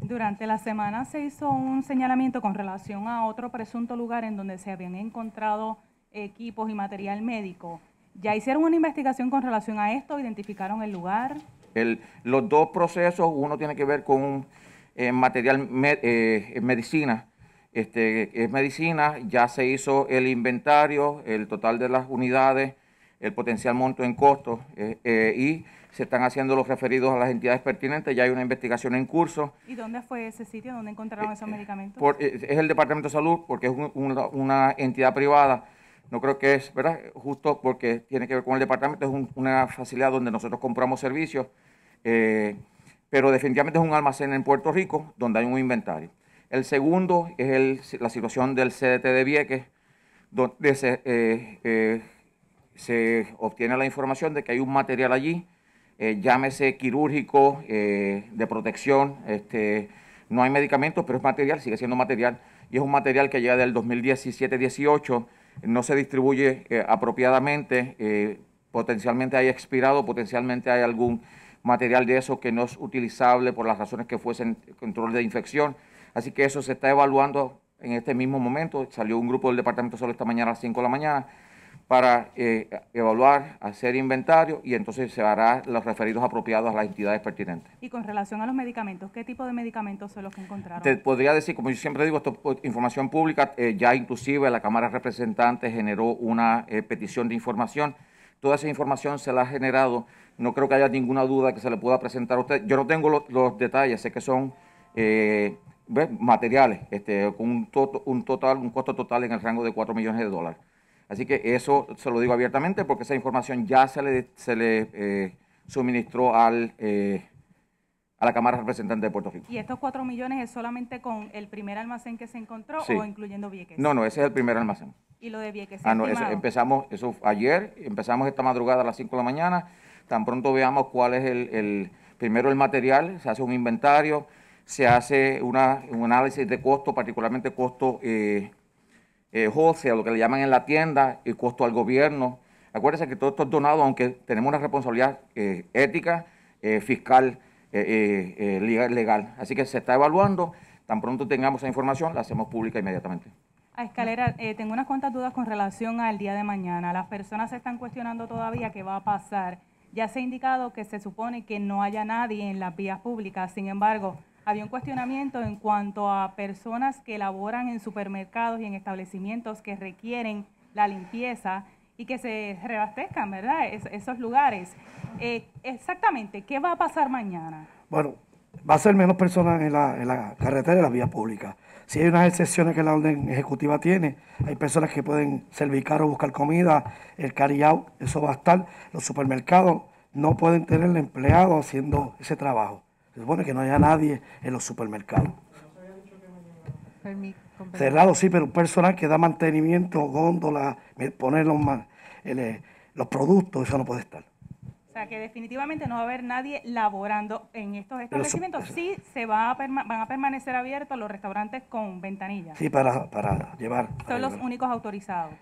Durante la semana se hizo un señalamiento con relación a otro presunto lugar en donde se habían encontrado equipos y material médico. ¿Ya hicieron una investigación con relación a esto? ¿Identificaron el lugar? El, los dos procesos, uno tiene que ver con eh, material medicina. Este, es medicina, ya se hizo el inventario, el total de las unidades, el potencial monto en costos eh, eh, y se están haciendo los referidos a las entidades pertinentes, ya hay una investigación en curso. ¿Y dónde fue ese sitio dónde encontraron eh, esos medicamentos? es el Departamento de Salud porque es una, entidad privada, no creo que es, ¿verdad? Justo porque tiene que ver con el departamento, es una facilidad donde nosotros compramos servicios, pero definitivamente es un almacén en Puerto Rico donde hay un inventario. El segundo es la situación del CDT de Vieques, donde se se obtiene la información de que hay un material allí, eh, llámese quirúrgico, eh, de protección, este, no hay medicamentos, pero es material, sigue siendo material, y es un material que llega del 2017-18, no se distribuye eh, apropiadamente, potencialmente hay expirado, potencialmente hay algún material de eso que no es utilizable por las razones que fuesen control de infección, así que eso se está evaluando en este mismo momento, salió un grupo del Departamento solo esta mañana a las 5 de la mañana, para eh, evaluar, hacer inventario y entonces se hará los referidos apropiados a las entidades pertinentes. Y con relación a los medicamentos, ¿qué tipo de medicamentos son los que encontraron? Te podría decir, como yo siempre digo, esto pues, información pública, eh, ya inclusive la Cámara de Representantes generó una eh, petición de información. Toda esa información se la ha generado, no creo que haya ninguna duda que se le pueda presentar a usted. Yo no tengo los, detalles, sé que son materiales, este, con un, un total, un costo total en el rango de 4 millones de dólares. Así que eso se lo digo abiertamente porque esa información ya se le, se le eh, suministró al, eh, a la Cámara Representante de Puerto Rico. ¿Y estos cuatro millones es solamente con el primer almacén que se encontró o incluyendo Vieques? No, no, ese es el primer almacén. ¿Y lo de Vieques? Ah, no, eso, empezamos eso ayer, empezamos esta madrugada a las cinco de la mañana. Tan pronto veamos cuál es el, el primero el material, se hace un inventario, se hace una, un análisis de costo, particularmente costo eh, eh, José, a lo que le llaman en la tienda, el costo al gobierno. Acuérdense que todo esto es donado, aunque tenemos una responsabilidad eh, ética, eh, fiscal, legal. Así que se está evaluando. Tan pronto tengamos esa información, la hacemos pública inmediatamente. A escalera, tengo unas cuantas dudas con relación al día de mañana. Las personas se están cuestionando todavía qué va a pasar. Ya se ha indicado que se supone que no haya nadie en las vías públicas, sin embargo, había un cuestionamiento en cuanto a personas que laboran en supermercados y en establecimientos que requieren la limpieza y que se reabastezcan, ¿verdad? esos lugares. Eh, exactamente, ¿qué va a pasar mañana? Bueno, va a ser menos personas en la, carretera y en las vías públicas. Si hay unas excepciones que la orden ejecutiva tiene, hay personas que pueden servir o buscar comida, el carry out, eso va a estar. Los supermercados no pueden tener el empleado haciendo ese trabajo. Se supone que no haya nadie en los supermercados. Cerrado sí, pero un personal que da mantenimiento, góndola, poner los, eh, los productos, eso no puede estar. O sea, que definitivamente no va a haber nadie laborando en estos establecimientos. Sí, se va van a permanecer abiertos los restaurantes con ventanillas. Sí, para, llevar. Son los únicos autorizados.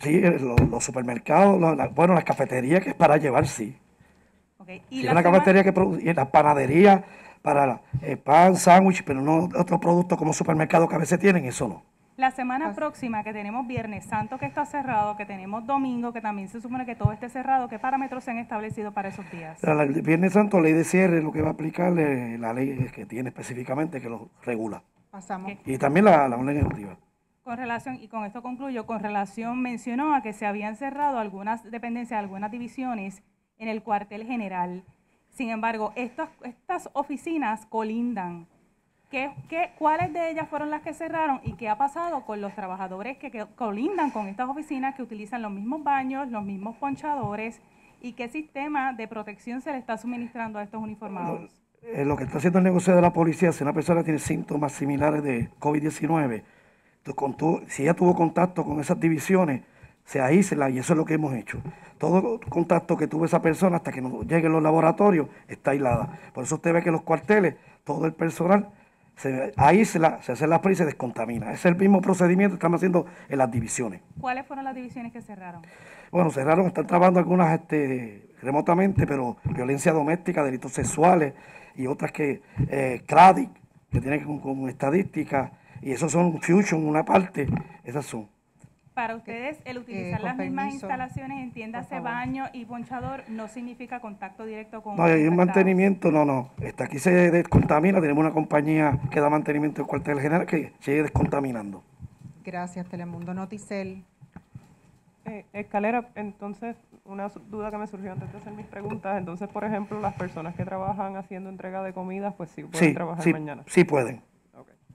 Sí, eh, los, supermercados, bueno, las cafeterías que es para llevar, sí. ¿Y la cafetería que produce, la panadería para eh, pan, sándwich, pero no otros productos como supermercados que a veces tienen, eso no. La semana pues próxima que tenemos Viernes Santo que está cerrado, que tenemos Domingo que también se supone que todo esté cerrado, ¿qué parámetros se han establecido para esos días? Viernes Santo, ley de cierre, lo que va a aplicar la ley que tiene específicamente que lo regula. Pasamos. Y también la, la ejecutiva. Con relación, y con esto concluyo, con relación mencionó a que se habían cerrado algunas dependencias, algunas divisiones en el cuartel general. Sin embargo, estas estas oficinas colindan. ¿Qué, qué, cuáles de ellas fueron las que cerraron y qué ha pasado con los trabajadores que, colindan con estas oficinas, que utilizan los mismos baños, los mismos ponchadores? ¿Y qué sistema de protección se le está suministrando a estos uniformados? Eh, lo que está haciendo el negocio de la policía, si una persona tiene síntomas similares de COVID-19, si ella tuvo contacto con esas divisiones, se aísla y eso es lo que hemos hecho. Todo contacto que tuvo esa persona hasta que nos lleguen los laboratorios está aislada. Por eso usted ve que los cuarteles, todo el personal se aísla, se hace la prisa y se descontamina. Es el mismo procedimiento que estamos haciendo en las divisiones. ¿Cuáles fueron las divisiones que cerraron? Bueno, cerraron, están trabajando algunas este, remotamente, pero violencia doméstica, delitos sexuales y otras que, eh, que tienen con, con estadísticas, y esos son Fusion, una parte, esas son. Para ustedes, el utilizar eh, las mismas instalaciones en tiendas de baño y ponchador no significa contacto directo con... No, hay un mantenimiento, no, no. Está aquí se descontamina, tenemos una compañía que da mantenimiento al cuartel general que sigue descontaminando. Gracias, Telemundo Noticel. Eh, escalera, entonces, una duda que me surgió antes de hacer mis preguntas. Entonces, por ejemplo, las personas que trabajan haciendo entrega de comidas, pues sí pueden trabajar mañana. Sí pueden.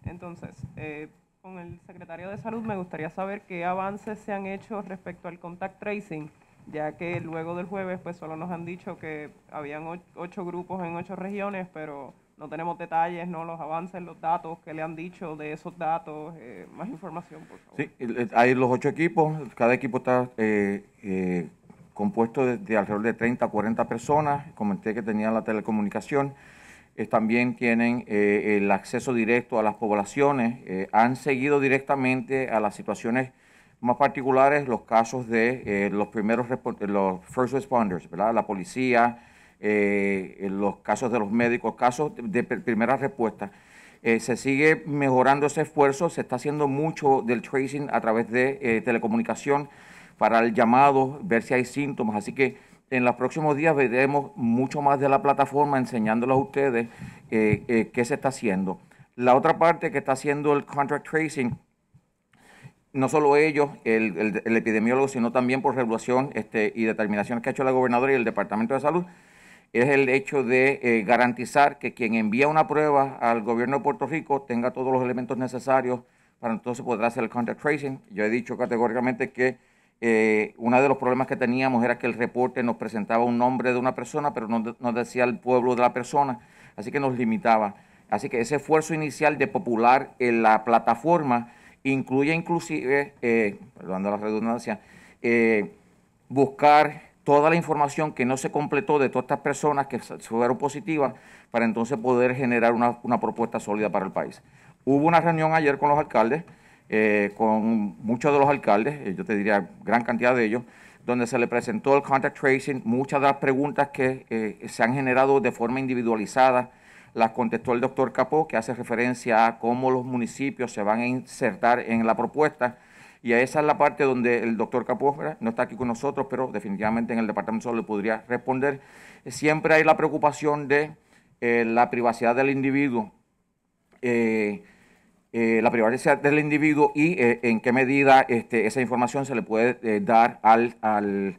Entonces, eh, con el secretario de Salud, me gustaría saber qué avances se han hecho respecto al contact tracing, ya que luego del jueves pues solo nos han dicho que habían ocho grupos en ocho regiones, pero no tenemos detalles, no los avances, los datos que le han dicho de esos datos, eh, más información, por favor. Sí, hay los ocho equipos, cada equipo está eh, eh, compuesto de, alrededor de 30 a 40 personas, comenté que tenían la telecomunicación, eh, también tienen eh, el acceso directo a las poblaciones, eh, han seguido directamente a las situaciones más particulares los casos de los primeros, los first responders, ¿verdad? la policía, los casos de los médicos, casos de, de primera respuesta. se sigue mejorando ese esfuerzo, se está haciendo mucho del tracing a través de telecomunicación para el llamado, ver si hay síntomas, así que en los próximos días veremos mucho más de la plataforma enseñándolos a ustedes eh, eh, qué se está haciendo. La otra parte que está haciendo el contract tracing, no solo ellos, el, epidemiólogo, sino también por regulación este, y determinaciones que ha hecho la gobernadora y el Departamento de Salud, es el hecho de eh, garantizar que quien envía una prueba al gobierno de Puerto Rico tenga todos los elementos necesarios para entonces poder hacer el contact tracing. Yo he dicho categóricamente que eh, uno de los problemas que teníamos era que el reporte nos presentaba un nombre de una persona, pero no, nos decía el pueblo de la persona, así que nos limitaba. Así que ese esfuerzo inicial de popular en la plataforma incluye inclusive, eh, perdón la redundancia, eh, buscar toda la información que no se completó de todas estas personas que fueron positivas para entonces poder generar una propuesta sólida para el país. Hubo una reunión ayer con los alcaldes, eh, con muchos de los alcaldes, eh, yo te diría gran cantidad de ellos, donde se le presentó el contact tracing, muchas de las preguntas que eh, se han generado de forma individualizada, las contestó el doctor Capó, que hace referencia a cómo los municipios se van a insertar en la propuesta. Y esa es la parte donde el doctor Capó no está aquí con nosotros, pero definitivamente en el departamento solo le podría responder. Siempre hay la preocupación de la privacidad del individuo. Eh, la privacidad del individuo y eh, en qué medida este, esa información se le puede eh, dar al, al,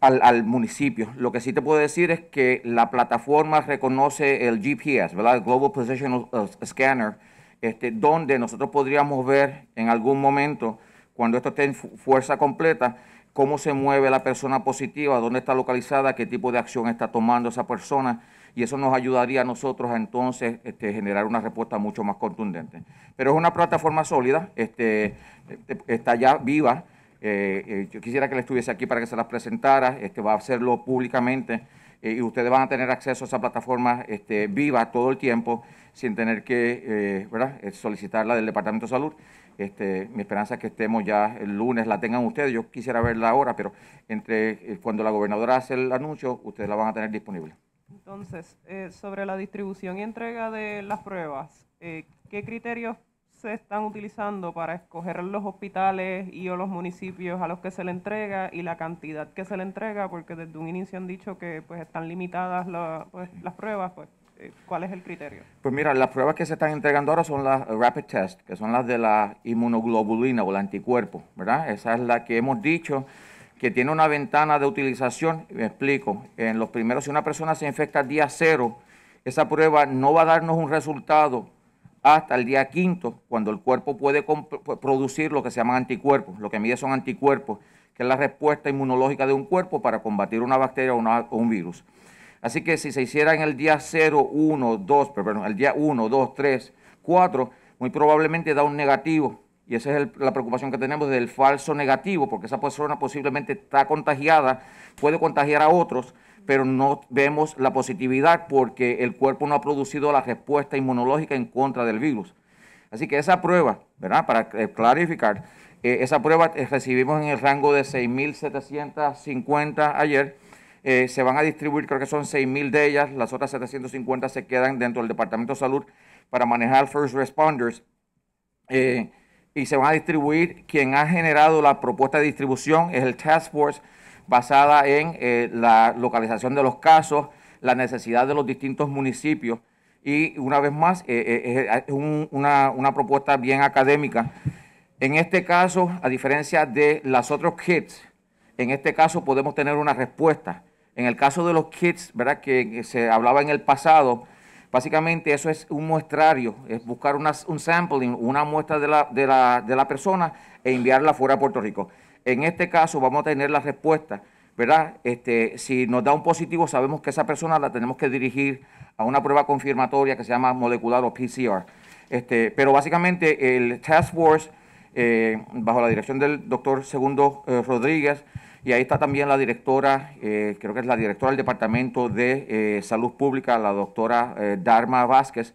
al, municipio. Lo que sí te puedo decir es que la plataforma reconoce el GPS, ¿verdad? El Global Positional Scanner, este, donde nosotros podríamos ver en algún momento, cuando esto esté en fuerza completa, cómo se mueve la persona positiva, dónde está localizada, qué tipo de acción está tomando esa persona y eso nos ayudaría a nosotros entonces este, generar una respuesta mucho más contundente. Pero es una plataforma sólida, este, eh, está ya viva. Eh, eh, yo quisiera que la estuviese aquí para que se las presentara, este, va a hacerlo públicamente y ustedes van a tener acceso a esa plataforma viva todo el tiempo sin tener que solicitarla del Departamento de Salud. mi esperanza es que estemos ya el lunes, la tengan ustedes, yo quisiera verla ahora, pero entre cuando la gobernadora hace el anuncio, ustedes la van a tener disponible. Entonces, eh, sobre la distribución y entrega de las pruebas, eh, ¿qué criterios se están utilizando para escoger los hospitales y o los municipios a los que se le entrega y la cantidad que se le entrega? Porque desde un inicio han dicho que pues están limitadas pues, las pruebas, pues eh, ¿cuál es el criterio? Pues mira, las pruebas que se están entregando ahora son las rapid test, que son las de la inmunoglobulina o el anticuerpo, ¿verdad? Esa es la que hemos dicho que tiene una ventana de utilización, me explico, en los primeros, si una persona se infecta al día cero, esa prueba no va a darnos un resultado hasta el día quinto, cuando el cuerpo puede producir lo que se llaman anticuerpos, lo que mide son anticuerpos, que es la respuesta inmunológica de un cuerpo para combatir una bacteria o, un virus. Así que si se hiciera en el día 0, 1, 2, perdón, el día 1, 2, 3, cuatro, muy probablemente da un negativo y esa es la preocupación que tenemos del falso negativo, porque esa persona posiblemente está contagiada, puede contagiar a otros, pero no vemos la positividad porque el cuerpo no ha producido la respuesta inmunológica en contra del virus. Así que esa prueba, ¿verdad? Para eh, clarificar, eh, esa prueba eh, recibimos en el rango de 6.750 ayer. se van a distribuir, creo que son 6.000 de ellas, las otras 750 se quedan dentro del Departamento de Salud para manejar first responders y se van a distribuir. Quien ha generado la propuesta de distribución es el Task Force basada en eh, la localización de los casos, la necesidad de los distintos municipios y una vez más eh, eh, es una, propuesta bien académica. En este caso, a diferencia de las otros kits, en este caso podemos tener una respuesta. En el caso de los kits, ¿verdad? que se hablaba en el pasado, Básicamente eso es un muestrario, es buscar una, un sampling, una muestra de la, persona e enviarla fuera a Puerto Rico. En este caso vamos a tener la respuesta, ¿verdad? Este, si nos da un positivo, sabemos que esa persona la tenemos que dirigir a una prueba confirmatoria que se llama molecular o PCR. Este, pero básicamente el Task Force, eh, bajo la dirección del doctor Segundo eh, Rodríguez, y ahí está también la directora, eh, creo que es la directora del Departamento de eh, Salud Pública, la doctora eh, Dharma Vázquez.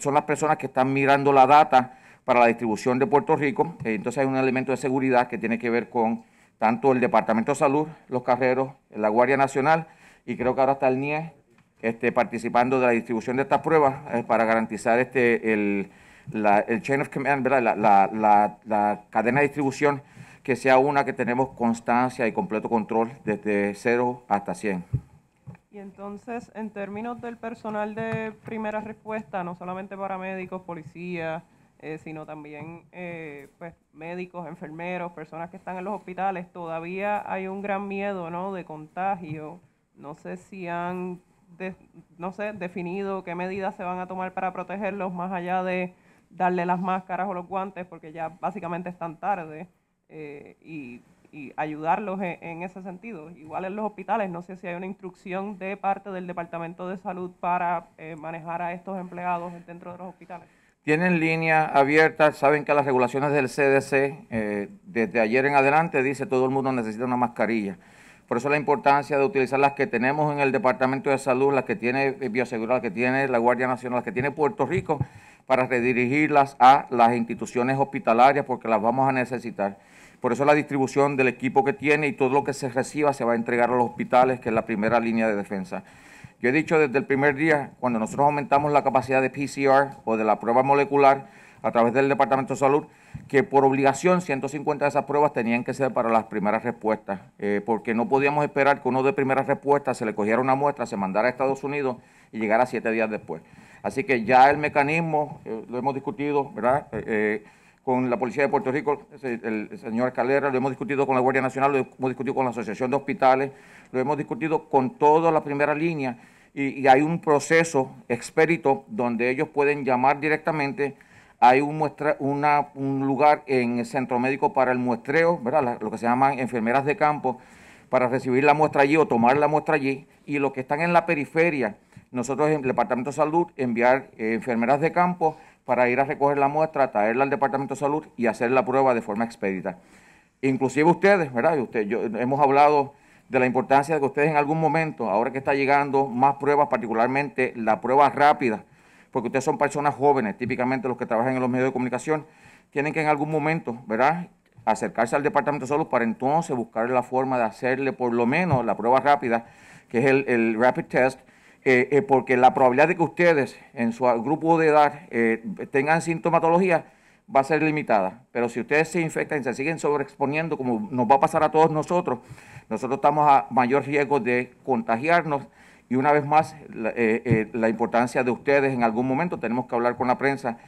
son las personas que están mirando la data para la distribución de Puerto Rico. entonces hay un elemento de seguridad que tiene que ver con tanto el Departamento de Salud, los carreros, la Guardia Nacional y creo que ahora está el NIE este, participando de la distribución de estas pruebas para garantizar este, el, la, chain of command, La, la cadena de distribución que sea una que tenemos constancia y completo control desde 0 hasta 100. Y entonces, en términos del personal de primera respuesta, no solamente para médicos, policías, eh, sino también eh, pues, médicos, enfermeros, personas que están en los hospitales, todavía hay un gran miedo de contagio. No sé si han no sé, definido qué medidas se van a tomar para protegerlos, más allá de darle las máscaras o los guantes, porque ya básicamente están tarde. Eh, y, ayudarlos en, ese sentido. Igual en los hospitales, no sé si hay una instrucción de parte del Departamento de Salud para eh, manejar a estos empleados dentro de los hospitales. Tienen líneas abiertas, saben que las regulaciones del CDC, eh, desde ayer en adelante, dice todo el mundo necesita una mascarilla. Por eso la importancia de utilizar las que tenemos en el Departamento de Salud, las que tiene Bioseguridad, las que tiene la Guardia Nacional, las que tiene Puerto Rico, para redirigirlas a las instituciones hospitalarias porque las vamos a necesitar. Por eso la distribución del equipo que tiene y todo lo que se reciba se va a entregar a los hospitales, que es la primera línea de defensa. Yo he dicho desde el primer día, cuando nosotros aumentamos la capacidad de PCR o de la prueba molecular a través del Departamento de Salud, que por obligación 150 de esas pruebas tenían que ser para las primeras respuestas, eh, porque no podíamos esperar que uno de primeras respuestas se le cogiera una muestra, se mandara a Estados Unidos y llegara siete días después. Así que ya el mecanismo, eh, lo hemos discutido, ¿verdad? Eh, con la Policía de Puerto Rico, el, señor Calera, lo hemos discutido con la Guardia Nacional, lo hemos discutido con la Asociación de Hospitales, lo hemos discutido con toda la primera línea y, hay un proceso expérito donde ellos pueden llamar directamente hay un, lugar en el centro médico para el muestreo, lo que se llaman enfermeras de campo, para recibir la muestra allí o tomar la muestra allí. Y los que están en la periferia, nosotros en el Departamento de Salud enviar eh, enfermeras de campo para ir a recoger la muestra, traerla al Departamento de Salud y hacer la prueba de forma expedita. Inclusive ustedes, ¿verdad? Usted, yo, hemos hablado de la importancia de que ustedes en algún momento, ahora que está llegando más pruebas, particularmente la prueba rápida, porque ustedes son personas jóvenes, típicamente los que trabajan en los medios de comunicación, tienen que en algún momento, ¿verdad?, acercarse al Departamento de Salud para entonces buscar la forma de hacerle por lo menos la prueba rápida, que es el rapid test, eh, eh, porque la probabilidad de que ustedes en su grupo de edad eh, tengan sintomatología va a ser limitada. Pero si ustedes se infectan y se siguen sobreexponiendo, como nos va a pasar a todos nosotros, nosotros estamos a mayor riesgo de contagiarnos. Y una vez más, la, importancia de ustedes en algún momento, tenemos que hablar con la prensa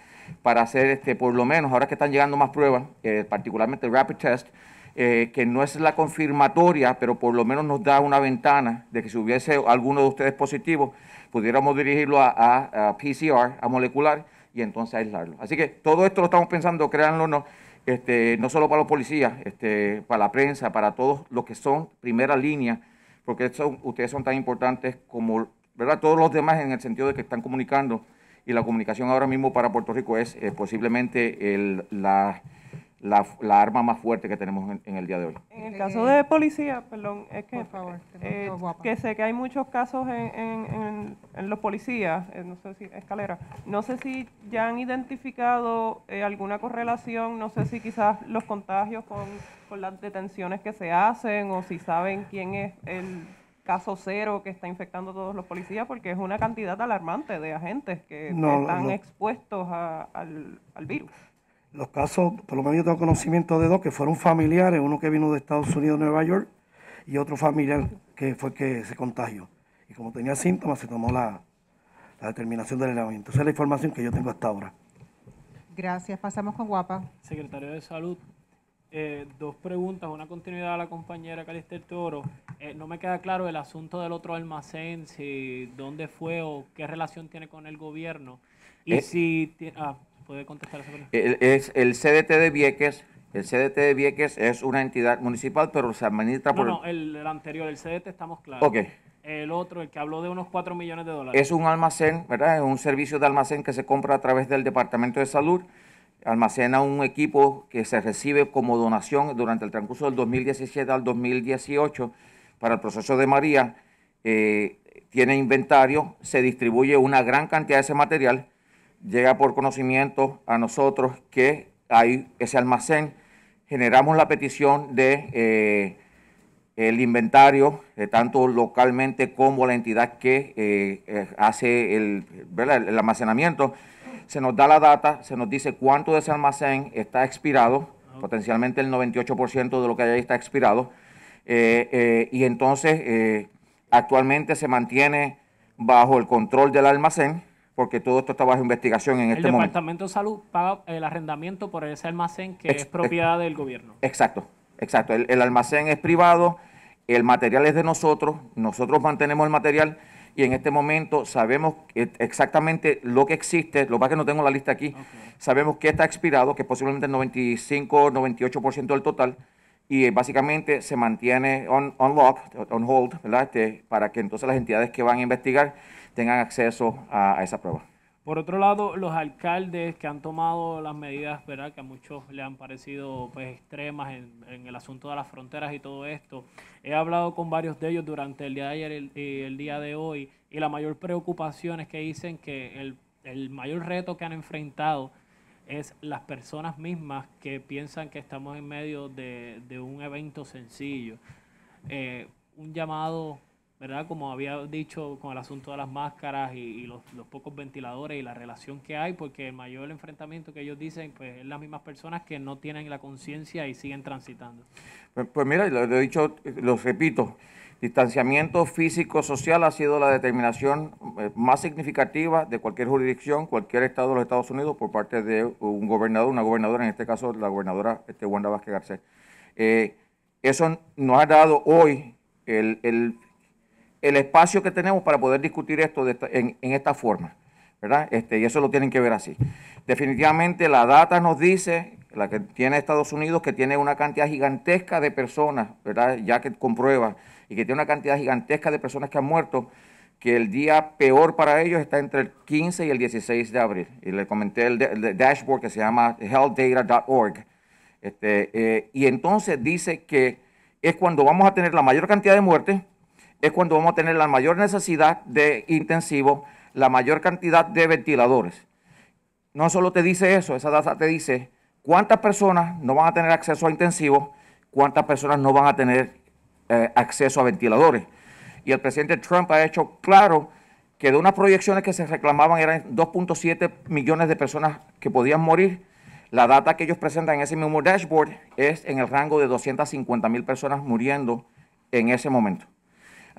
para hacer, este, por lo menos, ahora que están llegando más pruebas, particularmente rapid test, eh, que no es la confirmatoria, pero por lo menos nos da una ventana de que si hubiese alguno de ustedes positivo, pudiéramos dirigirlo a, PCR, a molecular, y entonces aislarlo. Así que todo esto lo estamos pensando, créanlo no, este, no solo para los policías, este, para la prensa, para todos los que son primera línea, porque ustedes son tan importantes como ¿verdad? todos los demás en el sentido de que están comunicando y la comunicación ahora mismo para Puerto Rico es eh, posiblemente la la, arma más fuerte que tenemos en, el día de hoy. En el caso de policía, perdón, es que, eh, sé que hay muchos casos en, los policías, eh, no sé si, escalera, no sé si ya han identificado eh, alguna correlación, no sé si quizás los contagios con, las detenciones que se hacen o si saben quién es el caso cero que está infectando a todos los policías, porque es una cantidad alarmante de agentes que están expuestos al virus. Los casos, por lo menos yo tengo conocimiento de dos que fueron familiares, uno que vino de Estados Unidos, Nueva York, y otro familiar que fue que se contagió. Y como tenía síntomas, se tomó la, determinación del elemento Esa es la información que yo tengo hasta ahora. Gracias. Pasamos con Guapa. Secretario de Salud, eh, dos preguntas, una continuidad a la compañera Calister Toro. Eh, no me queda claro el asunto del otro almacén, si dónde fue o qué relación tiene con el gobierno. Y eh, si... Ah, puede contestar esa pregunta? es el CDT de Vieques. El CDT de Vieques es una entidad municipal, pero se administra por... No, el, el, anterior, el CDT, estamos claros. El otro, el que habló de unos 4 millones de dólares. Es un almacén, ¿verdad? Es un servicio de almacén que se compra a través del Departamento de Salud. Almacena un equipo que se recibe como donación durante el transcurso del 2017 al 2018 para el proceso de María. Eh, tiene inventario, se distribuye una gran cantidad de ese material llega por conocimiento a nosotros que hay ese almacén, generamos la petición de eh, el inventario, eh, tanto localmente como la entidad que eh, hace el, almacenamiento. Se nos da la data, se nos dice cuánto de ese almacén está expirado, ah, potencialmente el 98% de lo que hay ahí está expirado, y entonces actualmente se mantiene bajo el control del almacén porque todo esto está bajo investigación en este momento. El Departamento de Salud paga el arrendamiento por ese almacén que es propiedad del gobierno. Exacto, exacto. El, almacén es privado, el material es de nosotros, nosotros mantenemos el material y en este momento sabemos exactamente lo que existe, lo que pasa que no tengo la lista aquí, sabemos que está expirado, que es posiblemente el 95, o 98% del total, y eh, básicamente se mantiene on, on on hold, ¿verdad? Este, para que entonces las entidades que van a investigar tengan acceso a, esa prueba. Por otro lado, los alcaldes que han tomado las medidas, ¿verdad? Que a muchos le han parecido pues, extremas en, el asunto de las fronteras y todo esto. He hablado con varios de ellos durante el día de ayer y el, día de hoy y la mayor preocupación es que dicen que el, mayor reto que han enfrentado es las personas mismas que piensan que estamos en medio de, un evento sencillo. Eh, un llamado ¿verdad? Como había dicho con el asunto de las máscaras y, los, pocos ventiladores y la relación que hay, porque el mayor enfrentamiento que ellos dicen, pues es las mismas personas que no tienen la conciencia y siguen transitando. Pues, pues mira, lo, he dicho, lo repito, distanciamiento físico-social ha sido la determinación eh, más significativa de cualquier jurisdicción, cualquier estado de los Estados Unidos por parte de un gobernador, una gobernadora, en este caso la gobernadora este, Wanda Vázquez Garcés. Eh, eso nos ha dado hoy el el espacio que tenemos para poder discutir esto en, esta forma, ¿verdad? Este, y eso lo tienen que ver así. Definitivamente la data nos dice, la que tiene Estados Unidos, que tiene una cantidad gigantesca de personas, ¿verdad? Ya que comprueba, y que tiene una cantidad gigantesca de personas que han muerto, que el día peor para ellos está entre el 15 y el 16 de abril. Y le comenté el, dashboard que se llama healthdata.org. Este, eh, y entonces dice que es cuando vamos a tener la mayor cantidad de muertes, es cuando vamos a tener la mayor necesidad de intensivo, la mayor cantidad de ventiladores. No solo te dice eso, esa data te dice cuántas personas no van a tener acceso a intensivos, cuántas personas no van a tener eh, acceso a ventiladores. Y el presidente Trump ha hecho claro que de unas proyecciones que se reclamaban eran 2.7 millones de personas que podían morir, la data que ellos presentan en ese mismo dashboard es en el rango de 250 mil personas muriendo en ese momento.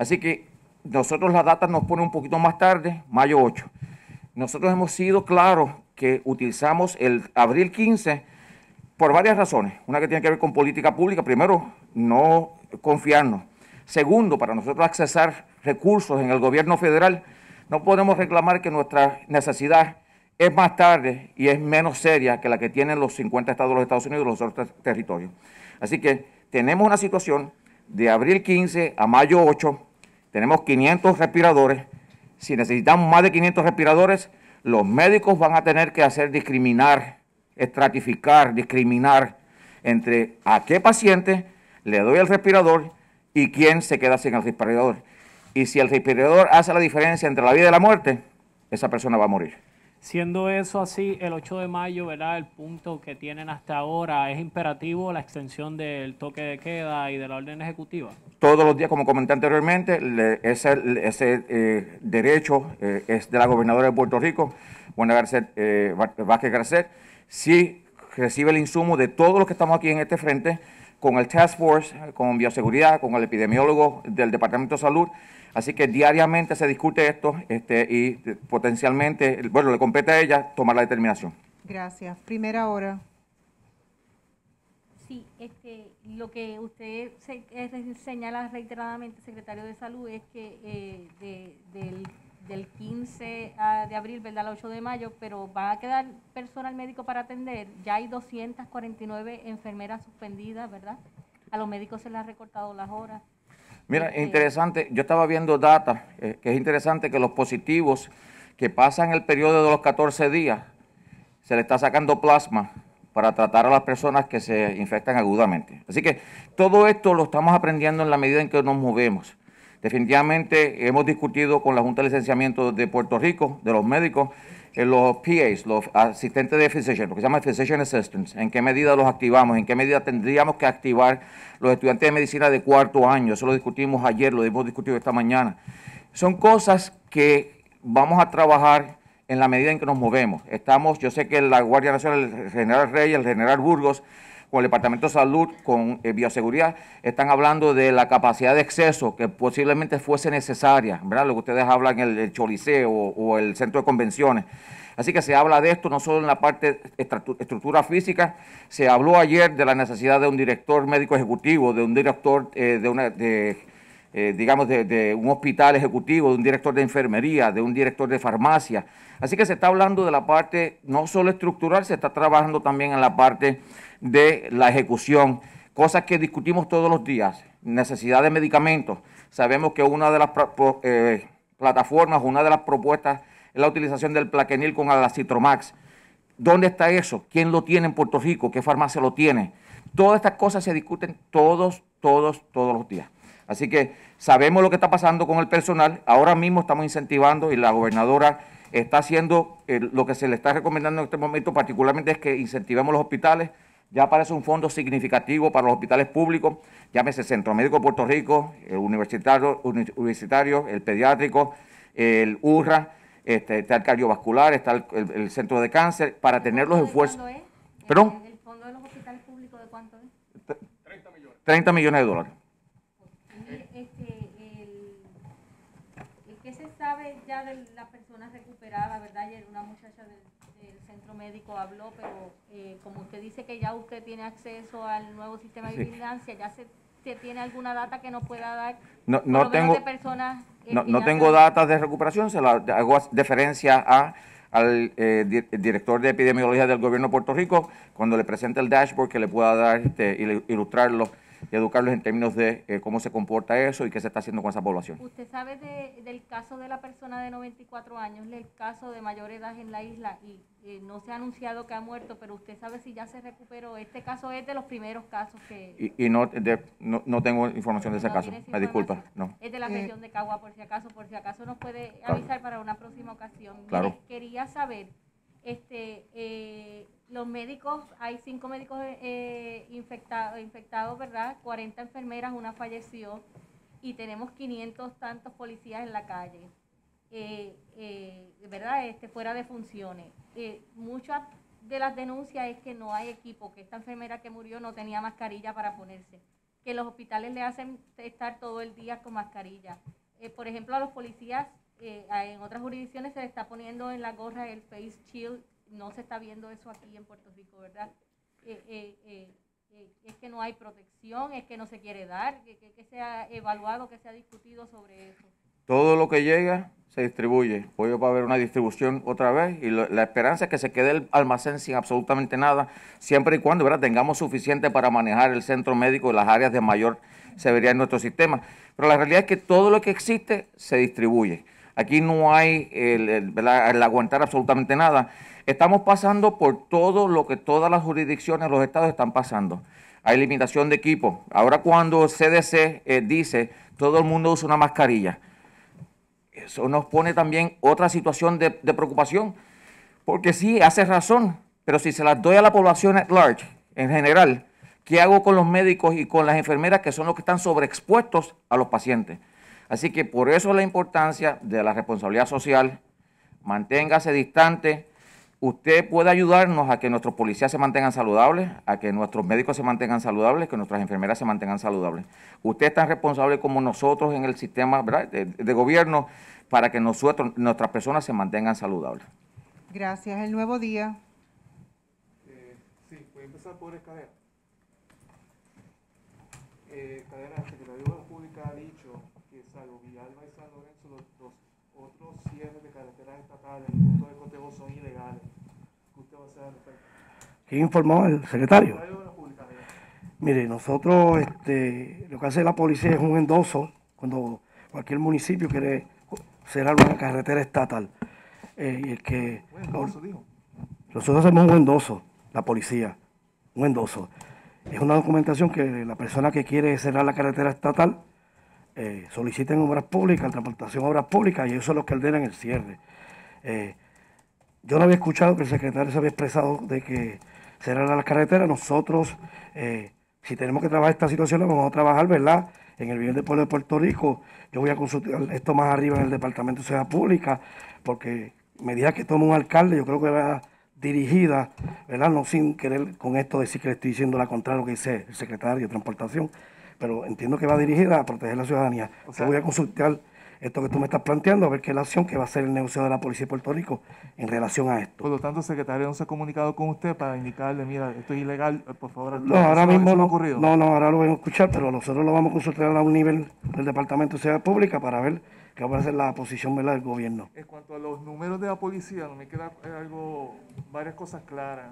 Así que nosotros la data nos pone un poquito más tarde, mayo 8. Nosotros hemos sido claros que utilizamos el abril 15 por varias razones. Una que tiene que ver con política pública. Primero, no confiarnos. Segundo, para nosotros accesar recursos en el gobierno federal, no podemos reclamar que nuestra necesidad es más tarde y es menos seria que la que tienen los 50 estados de los Estados Unidos y los otros territorios. Así que tenemos una situación de abril 15 a mayo 8 tenemos 500 respiradores. Si necesitamos más de 500 respiradores, los médicos van a tener que hacer discriminar, estratificar, discriminar entre a qué paciente le doy el respirador y quién se queda sin el respirador. Y si el respirador hace la diferencia entre la vida y la muerte, esa persona va a morir. Siendo eso así, el 8 de mayo, ¿verdad? El punto que tienen hasta ahora, ¿es imperativo la extensión del toque de queda y de la orden ejecutiva? Todos los días, como comenté anteriormente, ese, eh, derecho eh, es de la gobernadora de Puerto Rico, Buena Garcet, eh, Vázquez Garcet. si recibe el insumo de todos los que estamos aquí en este frente, con el Task Force, con bioseguridad, con el epidemiólogo del Departamento de Salud. Así que diariamente se discute esto este, y potencialmente, bueno, le compete a ella tomar la determinación. Gracias. Primera hora. Sí, este, lo que usted eh, señala reiteradamente, secretario de Salud, es que eh, de, del del 15 ah, de abril, ¿verdad? Al 8 de mayo, pero va a quedar personal médico para atender. Ya hay 249 enfermeras suspendidas, ¿verdad? A los médicos se les ha recortado las horas. Mira, este, interesante, yo estaba viendo data, eh, que es interesante que los positivos que pasan el periodo de los 14 días, se le está sacando plasma para tratar a las personas que se infectan agudamente. Así que todo esto lo estamos aprendiendo en la medida en que nos movemos. Definitivamente hemos discutido con la Junta de Licenciamiento de Puerto Rico, de los médicos, eh, los PAs, los asistentes de physician, lo que se llama physician assistants, en qué medida los activamos, en qué medida tendríamos que activar los estudiantes de medicina de cuarto año, eso lo discutimos ayer, lo hemos discutido esta mañana. Son cosas que vamos a trabajar en la medida en que nos movemos. Estamos, yo sé que la Guardia Nacional, el general Rey, el general Burgos, con el Departamento de Salud, con eh, Bioseguridad, están hablando de la capacidad de exceso que posiblemente fuese necesaria, ¿verdad? Lo que ustedes hablan, en el Choliseo o, el Centro de Convenciones. Así que se habla de esto no solo en la parte estructura física, se habló ayer de la necesidad de un director médico ejecutivo, de un director eh, de una... Eh, digamos, de, un hospital ejecutivo, de un director de enfermería, de un director de farmacia, Así que se está hablando de la parte no solo estructural, se está trabajando también en la parte de la ejecución, cosas que discutimos todos los días, necesidad de medicamentos. Sabemos que una de las eh, plataformas, una de las propuestas es la utilización del plaquenil con la Citromax. ¿Dónde está eso? ¿Quién lo tiene en Puerto Rico? ¿Qué farmacia lo tiene? Todas estas cosas se discuten todos, todos, todos los días. Así que sabemos lo que está pasando con el personal. Ahora mismo estamos incentivando y la gobernadora está haciendo eh, lo que se le está recomendando en este momento, particularmente es que incentivemos los hospitales. Ya aparece un fondo significativo para los hospitales públicos, llámese Centro Médico de Puerto Rico, el universitario, universitario el pediátrico, el URRA, este, está el cardiovascular, está el, centro de cáncer, para tener los esfuerzos. ¿Perdón? ¿El fondo de los hospitales públicos de cuánto es? 30 millones. 30 millones de dólares. médico habló, pero eh, como usted dice que ya usted tiene acceso al nuevo sistema de vigilancia, ya se, tiene alguna data que nos pueda dar no, no tengo, no, tengo datos de recuperación, se la hago deferencia a al eh, director de epidemiología del gobierno de Puerto Rico cuando le presente el dashboard que le pueda dar este, ilustrarlo y educarlos en términos de eh, cómo se comporta eso y qué se está haciendo con esa población. ¿Usted sabe del caso de la persona de 94 años, el caso de mayor edad en la isla y eh, no se ha anunciado que ha muerto, pero usted sabe si ya se recuperó? Este caso es de los primeros casos que... Y, no, no, tengo información de ese caso, me disculpa. No. Es de la eh, región de Cagua, por si acaso, por si acaso nos puede avisar para una próxima ocasión. Claro. quería saber... Este, eh, los médicos, hay cinco médicos eh, eh infectados, ¿verdad? 40 enfermeras, una falleció y tenemos 500 tantos policías en la calle, eh, eh ¿verdad? Este, fuera de funciones. muchas de las denuncias es que no hay equipo, que esta enfermera que murió no tenía mascarilla para ponerse, que los hospitales le hacen estar todo el día con mascarilla. por ejemplo, a los policías eh, en otras jurisdicciones se está poniendo en la gorra el face shield, no se está viendo eso aquí en Puerto Rico, ¿verdad? Eh, eh, es que no hay protección, es que no se quiere dar, que, se ha evaluado, que se ha discutido sobre eso. Todo lo que llega se distribuye. Hoy va a haber una distribución otra vez y la esperanza es que se quede el almacén sin absolutamente nada, siempre y cuando ¿verdad? tengamos suficiente para manejar el centro médico y las áreas de mayor severidad en nuestro sistema. Pero la realidad es que todo lo que existe se distribuye. Aquí no hay el, aguantar absolutamente nada. Estamos pasando por todo lo que todas las jurisdicciones, los estados están pasando. Hay limitación de equipo. Ahora cuando el CDC eh, dice todo el mundo usa una mascarilla, eso nos pone también otra situación de, de preocupación. Porque sí, hace razón, pero si se las doy a la población at large, en general, ¿qué hago con los médicos y con las enfermeras que son los que están sobreexpuestos a los pacientes? Así que por eso la importancia de la responsabilidad social. Manténgase distante. Usted puede ayudarnos a que nuestros policías se mantengan saludables, a que nuestros médicos se mantengan saludables, que nuestras enfermeras se mantengan saludables. Usted es tan responsable como nosotros en el sistema de, gobierno para que nosotros, nuestras personas se mantengan saludables. Gracias. El nuevo día. Eh, sí, voy a empezar por el cadera. Eh, informó? El secretario. Mire, nosotros este, lo que hace la policía es un endoso cuando cualquier municipio quiere cerrar una carretera estatal. Eh, y el que, Nosotros hacemos un endoso, la policía, un endoso. Es una documentación que la persona que quiere cerrar la carretera estatal eh, soliciten obras públicas, transportación de obras públicas, y eso es lo que ordenan el cierre. Eh, yo no había escuchado que el secretario se había expresado de que cerraran las carreteras. Nosotros, eh, si tenemos que trabajar esta situación, vamos a trabajar, ¿verdad? En el bien del pueblo de Puerto Rico. Yo voy a consultar esto más arriba en el Departamento de ciudad Pública, porque medida que toma un alcalde, yo creo que va dirigida, ¿verdad? No sin querer con esto decir que le estoy diciendo la contraria lo que dice el secretario de Transportación, pero entiendo que va dirigida a proteger la ciudadanía. yo voy a consultar esto que tú me estás planteando, a ver qué es la acción que va a hacer el negocio de la Policía de Puerto Rico en relación a esto. Por lo tanto, secretario no se ha comunicado con usted para indicarle, mira, esto es ilegal, eh, por favor. No, ahora mismo no, ocurrido? no, no, ahora lo voy a escuchar, pero nosotros lo vamos a consultar a un nivel del Departamento de Seguridad Pública para ver qué va a ser la posición del gobierno. En cuanto a los números de la policía, me queda eh, algo, varias cosas claras.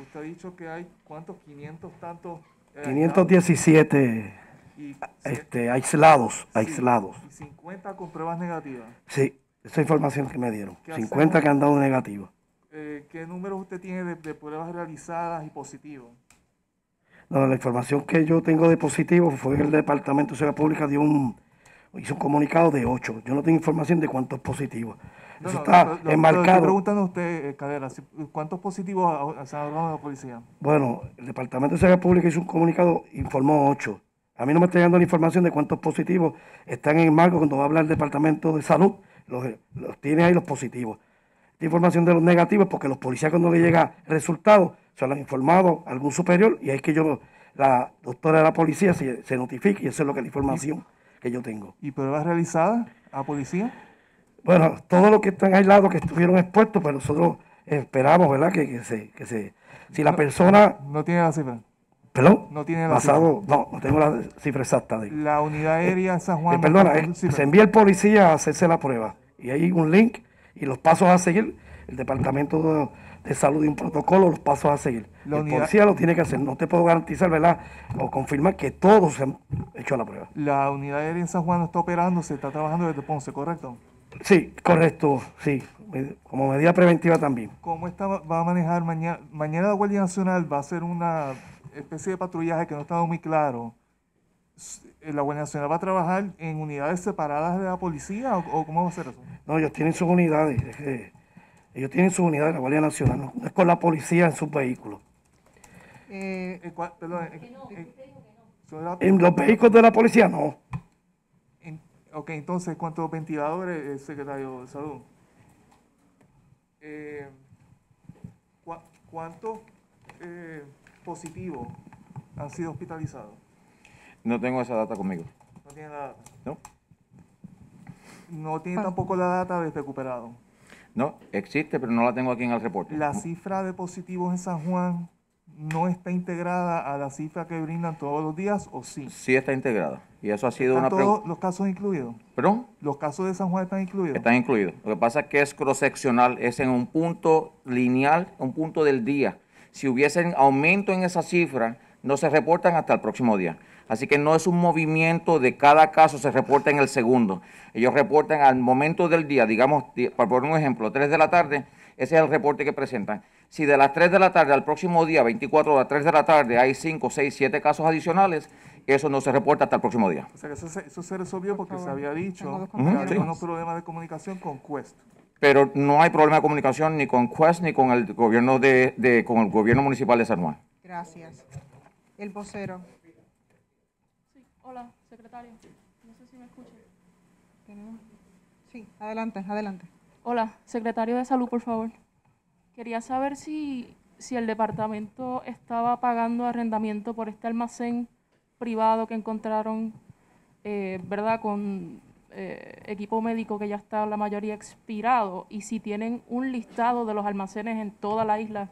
Usted ha dicho que hay, ¿cuántos? 500 tantos. 517 eh, este, aislados, aislados. 50 con pruebas negativas. Sí, esa información que me dieron. 50 que han dado negativas eh, ¿Qué números usted tiene de, pruebas realizadas y positivos? No, la información que yo tengo de positivo fue que el Departamento de Seguridad Pública dio un, hizo un comunicado de 8. Yo no tengo información de cuántos positivos. Eso está enmarcado. preguntan a usted, eh, ¿cuántos positivos se han dado la policía? Bueno, el Departamento de Seguridad Pública hizo un comunicado, informó 8. A mí no me está llegando la información de cuántos positivos están en el marco cuando va a hablar el Departamento de Salud. Los, eh, tiene ahí los positivos. Esta información de los negativos, porque los policías cuando le llega resultado, se lo han informado algún superior y ahí es que yo, la doctora de la policía, se, notifique y eso es lo que la información que yo tengo. ¿Y pruebas realizadas a policía? Bueno, todos los que están aislados, que estuvieron expuestos, pero pues nosotros esperamos, ¿verdad? Que, se, Si la persona... No, no tiene la cifra. ¿Perdón? No tiene la No, tengo la cifra exacta. La unidad eh, aérea en San eh, Juan. perdona, eh, se envía el policía a hacerse la prueba. Y hay un link y los pasos a seguir. El departamento de, salud y un protocolo, los pasos a seguir. La el policía lo tiene que hacer. No te puedo garantizar, ¿verdad? O confirmar que todos se han hecho la prueba. La unidad aérea en San Juan está operando, se está trabajando desde Ponce, ¿correcto? Sí, correcto, sí como medida preventiva también. ¿Cómo está va a manejar mañana? Mañana la Guardia Nacional va a ser una especie de patrullaje que no está muy claro, eh, ¿la Guardia Nacional va a trabajar en unidades separadas de la policía o, cómo va a ser eso? No, ellos tienen sus unidades. ellos tienen sus unidades, la Guardia Nacional, no, es con la policía en sus vehículos. Eh, eh, en los vehículos de la policía no. ok, entonces, ¿cuántos ventiladores, secretario de Salud? cuánto ¿Cuántos? positivos han sido hospitalizados? No tengo esa data conmigo. No tiene la No. No tiene ah. tampoco la data de recuperado No, existe, pero no la tengo aquí en el reporte. La cifra de positivos en San Juan no está integrada a la cifra que brindan todos los días o sí? Sí está integrada. Y eso ha sido una todos los casos incluidos? ¿Perdón? ¿Los casos de San Juan están incluidos? Están incluidos. Lo que pasa es que es cross-seccional, es en un punto lineal, un punto del día si hubiesen aumento en esa cifra, no se reportan hasta el próximo día. Así que no es un movimiento de cada caso, se reporta en el segundo. Ellos reportan al momento del día, digamos, para poner un ejemplo, 3 de la tarde, ese es el reporte que presentan. Si de las 3 de la tarde al próximo día, 24 a 3 de la tarde, hay 5, 6, 7 casos adicionales, eso no se reporta hasta el próximo día. O sea que eso, se, resolvió porque se había dicho que había unos problemas de comunicación con Cuesta pero no hay problema de comunicación ni con Quest ni con el gobierno de, con el gobierno municipal de San Juan. Gracias. El vocero. Sí, hola, secretario. No sé si me escucha. Sí, adelante, adelante. Hola, secretario de Salud, por favor. Quería saber si, si el departamento estaba pagando arrendamiento por este almacén privado que encontraron, eh, ¿verdad?, con eh, equipo médico que ya está la mayoría expirado y si tienen un listado de los almacenes en toda la isla,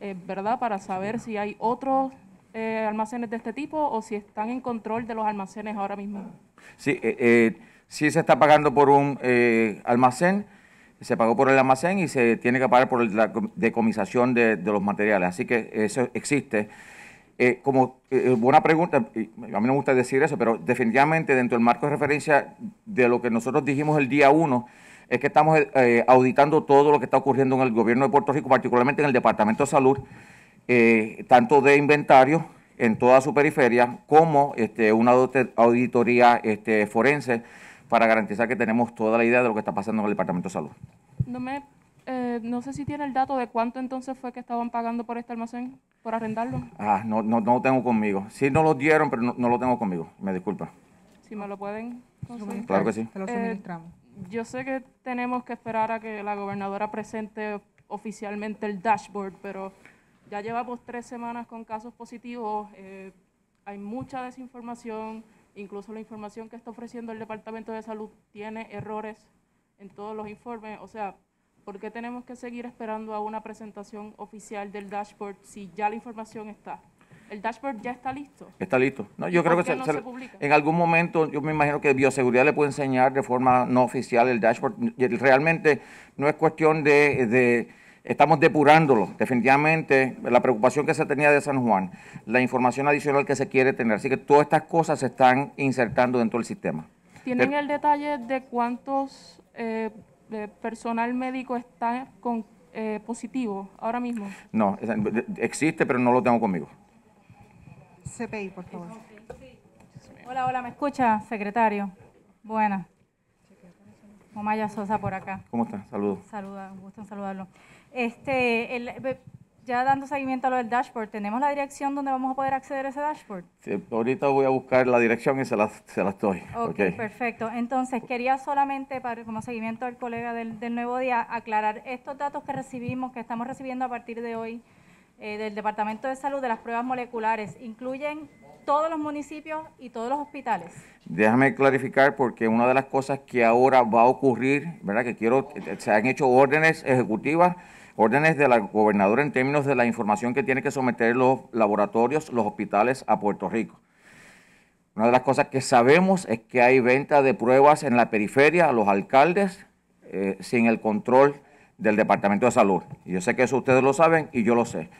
eh, ¿verdad? Para saber si hay otros eh, almacenes de este tipo o si están en control de los almacenes ahora mismo. Sí, si se está pagando por un almacén, se pagó por el almacén y se tiene que pagar por la decomisación de los materiales. Así que eso existe. Eh, como eh, eh, buena pregunta, a mí no me gusta decir eso, pero definitivamente dentro del marco de referencia de lo que nosotros dijimos el día uno, es que estamos auditando todo lo que está ocurriendo en el gobierno de Puerto Rico, particularmente en el Departamento de Salud, tanto de inventario en toda su periferia, como este, una auditoría este, forense para garantizar que tenemos toda la idea de lo que está pasando en el Departamento de Salud. No me eh, no sé si tiene el dato de cuánto entonces fue que estaban pagando por este almacén, por arrendarlo. Ah, no, no, no tengo conmigo. Sí, no lo dieron, pero no, lo tengo conmigo. Me disculpa. Si me lo pueden Claro que sí. Te lo eh, suministramos. yo sé que tenemos que esperar a que la gobernadora presente oficialmente el dashboard, pero ya llevamos tres semanas con casos positivos. Eh, hay mucha desinformación. Incluso la información que está ofreciendo el Departamento de Salud tiene errores en todos los informes. O sea, ¿Por qué tenemos que seguir esperando a una presentación oficial del dashboard si ya la información está? ¿El dashboard ya está listo? Está listo. yo creo que en algún momento, yo me imagino que Bioseguridad le puede enseñar de forma no oficial el dashboard. Realmente no es cuestión de, estamos depurándolo, definitivamente, la preocupación que se tenía de San Juan, la información adicional que se quiere tener. Así que todas estas cosas se están insertando dentro del sistema. ¿Tienen el, detalle de cuántos eh, personal médico está con, eh, positivo ahora mismo? No, existe, pero no lo tengo conmigo. CPI, por favor. Hola, hola, ¿me escucha, secretario? Buena. Omaya Sosa por acá. ¿Cómo está? Saludos. Saluda, gusto en saludarlo. Este, el, ya dando seguimiento a lo del dashboard, ¿tenemos la dirección donde vamos a poder acceder a ese dashboard? ahorita voy a buscar la dirección y se la, se las estoy. Okay, perfecto. Entonces, quería solamente, para, como seguimiento al colega del, Nuevo Día, aclarar estos datos que recibimos, que estamos recibiendo a partir de hoy eh, del Departamento de Salud de las pruebas moleculares, ¿incluyen todos los municipios y todos los hospitales? Déjame clarificar porque una de las cosas que ahora va a ocurrir, ¿verdad? Que quiero, se han hecho órdenes ejecutivas órdenes de la gobernadora en términos de la información que tiene que someter los laboratorios, los hospitales a Puerto Rico. Una de las cosas que sabemos es que hay venta de pruebas en la periferia a los alcaldes eh, sin el control del Departamento de Salud. yo sé que eso ustedes lo saben y yo lo sé.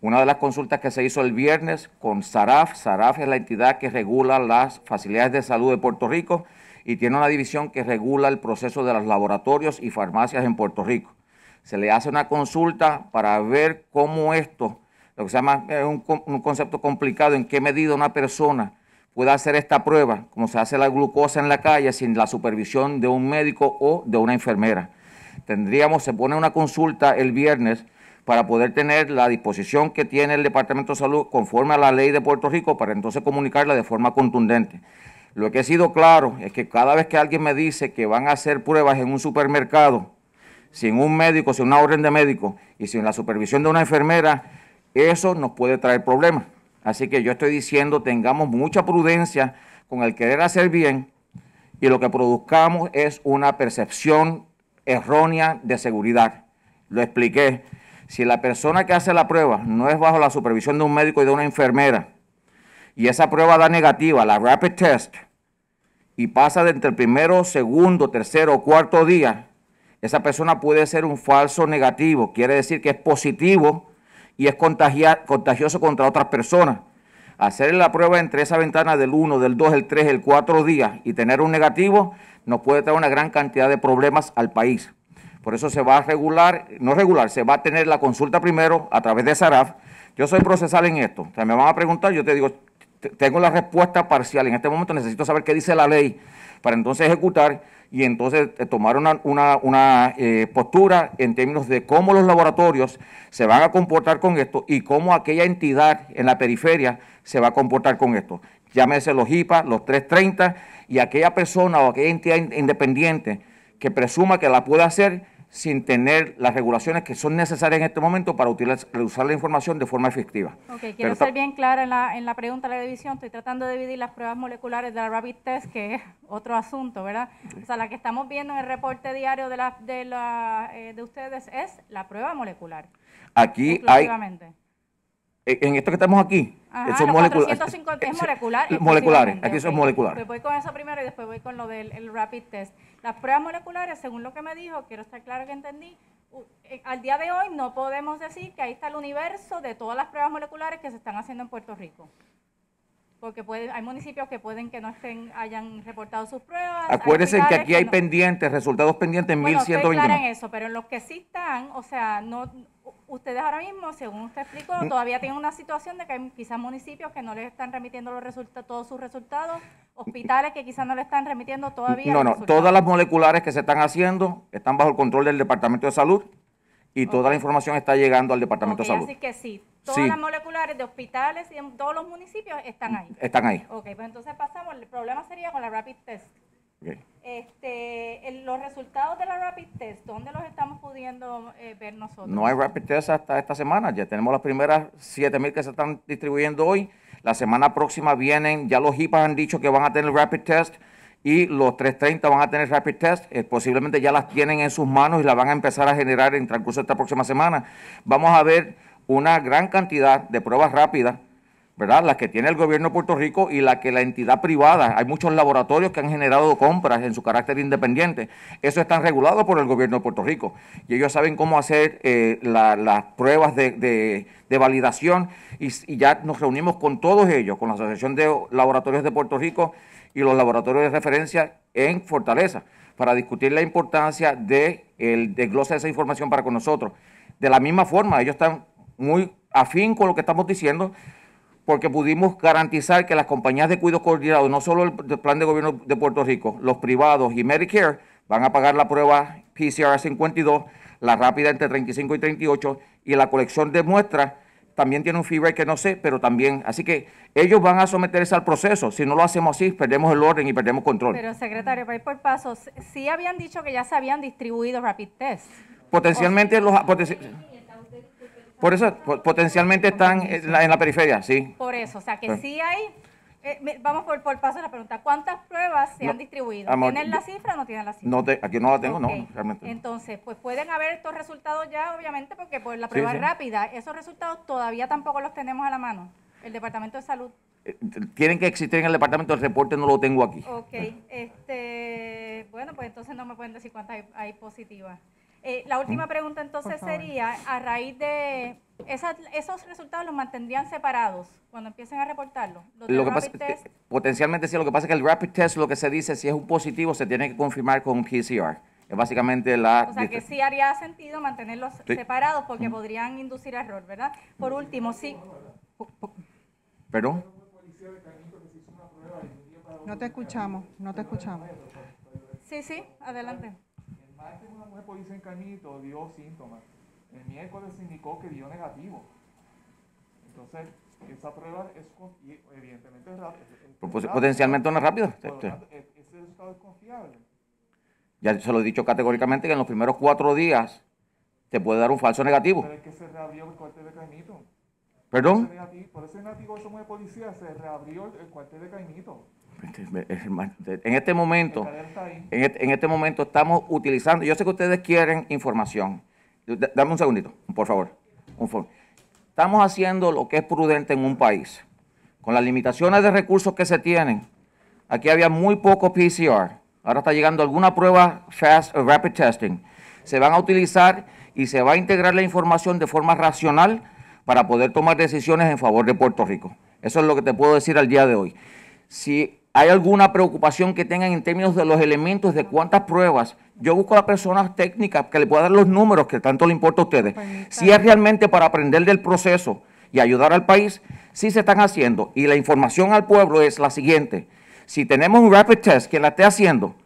Una de las consultas que se hizo el viernes con SARAF, SARAF es la entidad que regula las facilidades de salud de Puerto Rico y tiene una división que regula el proceso de los laboratorios y farmacias en Puerto Rico se le hace una consulta para ver cómo esto, lo que se llama es un, un concepto complicado, en qué medida una persona puede hacer esta prueba, como se hace la glucosa en la calle, sin la supervisión de un médico o de una enfermera. Tendríamos, se pone una consulta el viernes para poder tener la disposición que tiene el Departamento de Salud conforme a la ley de Puerto Rico para entonces comunicarla de forma contundente. Lo que ha sido claro es que cada vez que alguien me dice que van a hacer pruebas en un supermercado, sin un médico, sin una orden de médico y sin la supervisión de una enfermera, eso nos puede traer problemas. Así que yo estoy diciendo, tengamos mucha prudencia con el querer hacer bien y lo que produzcamos es una percepción errónea de seguridad. Lo expliqué. Si la persona que hace la prueba no es bajo la supervisión de un médico y de una enfermera, y esa prueba da negativa, la rapid test, y pasa entre el primero, segundo, tercero o cuarto día, esa persona puede ser un falso negativo, quiere decir que es positivo y es contagioso contra otras personas. Hacer la prueba entre esa ventana del 1, del 2, el 3, el 4 días y tener un negativo nos puede traer una gran cantidad de problemas al país. Por eso se va a regular, no regular, se va a tener la consulta primero a través de SARAF. Yo soy procesal en esto. O sea, me van a preguntar, yo te digo, tengo la respuesta parcial. En este momento necesito saber qué dice la ley para entonces ejecutar y entonces eh, tomaron una, eh, postura en términos de cómo los laboratorios se van a comportar con esto y cómo aquella entidad en la periferia se va a comportar con esto. Llámese los IPA, los 330 y aquella persona o aquella entidad independiente que presuma que la puede hacer, sin tener las regulaciones que son necesarias en este momento para utilizar, usar la información de forma efectiva. Ok, quiero ser bien clara en la, en la pregunta de la división. Estoy tratando de dividir las pruebas moleculares de la rapid test, que es otro asunto, ¿verdad? O sea, la que estamos viendo en el reporte diario de, la, de, la, eh, de ustedes es la prueba molecular. Aquí hay eh, en esto que estamos aquí, son moleculares. es eh, molecular. Moleculares, aquí son moleculares. voy con eso primero y después voy con lo del rapid test. Las pruebas moleculares, según lo que me dijo, quiero estar claro que entendí, eh, al día de hoy no podemos decir que ahí está el universo de todas las pruebas moleculares que se están haciendo en Puerto Rico. Porque puede, hay municipios que pueden que no estén, hayan reportado sus pruebas. Acuérdense que aquí hay pendientes, resultados pendientes en bueno, No Estoy en eso, pero en los que sí están, o sea, no ustedes ahora mismo, según usted explicó, mm. todavía tienen una situación de que hay quizás municipios que no les están remitiendo los resultados, todos sus resultados, hospitales que quizás no le están remitiendo todavía. No, no, todas las moleculares que se están haciendo están bajo el control del Departamento de Salud y toda la información está llegando al Departamento de Salud. Así que sí, todas las moleculares de hospitales y en todos los municipios están ahí. Están ahí. Ok, pues entonces pasamos, el problema sería con la rapid test. Este, los resultados de la rapid test, ¿dónde los estamos pudiendo eh, ver nosotros? No hay rapid test hasta esta semana, ya tenemos las primeras 7.000 que se están distribuyendo hoy. La semana próxima vienen, ya los IPA han dicho que van a tener rapid test y los 330 van a tener rapid test, eh, posiblemente ya las tienen en sus manos y las van a empezar a generar en transcurso de esta próxima semana. Vamos a ver una gran cantidad de pruebas rápidas ¿verdad? Las que tiene el gobierno de Puerto Rico y la que la entidad privada. Hay muchos laboratorios que han generado compras en su carácter independiente. Eso está regulado por el gobierno de Puerto Rico. Y ellos saben cómo hacer eh, las pruebas de, validación. Y, ya nos reunimos con todos ellos, con la Asociación de Laboratorios de Puerto Rico y los laboratorios de referencia en Fortaleza, para discutir la importancia de el desglose de esa información para con nosotros. De la misma forma, ellos están muy afín con lo que estamos diciendo porque pudimos garantizar que las compañías de cuidado coordinado, no solo el plan de gobierno de Puerto Rico, los privados y Medicare, van a pagar la prueba PCR 52, la rápida entre 35 y 38, y la colección de muestras también tiene un fee que no sé, pero también. Así que ellos van a someterse al proceso. Si no lo hacemos así, perdemos el orden y perdemos control. Pero, secretario, para ir por pasos, sí habían dicho que ya se habían distribuido rapid test. Potencialmente los... Por eso, potencialmente están en la, periferia, sí. Por eso, o sea que sí, hay... Eh, vamos por, por paso a la pregunta. ¿Cuántas pruebas se han distribuido? ¿Tienen la cifra o no tienen la cifra? aquí no la tengo, no, realmente. Entonces, pues pueden haber estos resultados ya, obviamente, porque por pues, la prueba rápida, esos resultados todavía tampoco los tenemos a la mano. El Departamento de Salud. Eh, tienen que existir en el departamento, el reporte no lo tengo aquí. Ok, este, bueno, pues entonces no me pueden decir cuántas hay positivas. Eh, la última mm. pregunta entonces sería, a raíz de esos resultados los mantendrían separados cuando empiecen a reportarlo. Lo que pasa, potencialmente sí, lo que pasa es que el rapid test lo que se dice, si es un positivo, se tiene que confirmar con un PCR. Es básicamente la... O sea que sí haría sentido mantenerlos separados porque mm. podrían inducir error, ¿verdad? Por último, sí... ¿Perdón? No te escuchamos, no te escuchamos. Sí, sí, adelante martes una mujer policía en cañito dio síntomas. El miércoles indicó que dio negativo. Entonces, esa prueba es, evidentemente, es, pues, pues, potencialmente una rápida. Este, este. e, ese resultado es confiable. Ya se lo he dicho categóricamente que en los primeros cuatro días te puede dar un falso negativo. Pero es que se reabrió el cuartel de Caimito. ¿Perdón? Por ese negativo, por ese negativo policía, se reabrió el, el cuartel de Caimito. En este momento, este, en este momento estamos utilizando, yo sé que ustedes quieren información. Dame un segundito, por favor. Estamos haciendo lo que es prudente en un país. Con las limitaciones de recursos que se tienen, aquí había muy poco PCR. Ahora está llegando alguna prueba fast eh, rapid testing. Se van a utilizar y se va a integrar la información de forma racional para poder tomar decisiones en favor de Puerto Rico. Eso es lo que te puedo decir al día de hoy. Si ¿Hay alguna preocupación que tengan en términos de los elementos, de cuántas pruebas? Yo busco a personas técnicas que le pueda dar los números que tanto le importa a ustedes. Pues, si es realmente para aprender del proceso y ayudar al país, sí se están haciendo. Y la información al pueblo es la siguiente. Si tenemos un rapid test que la esté haciendo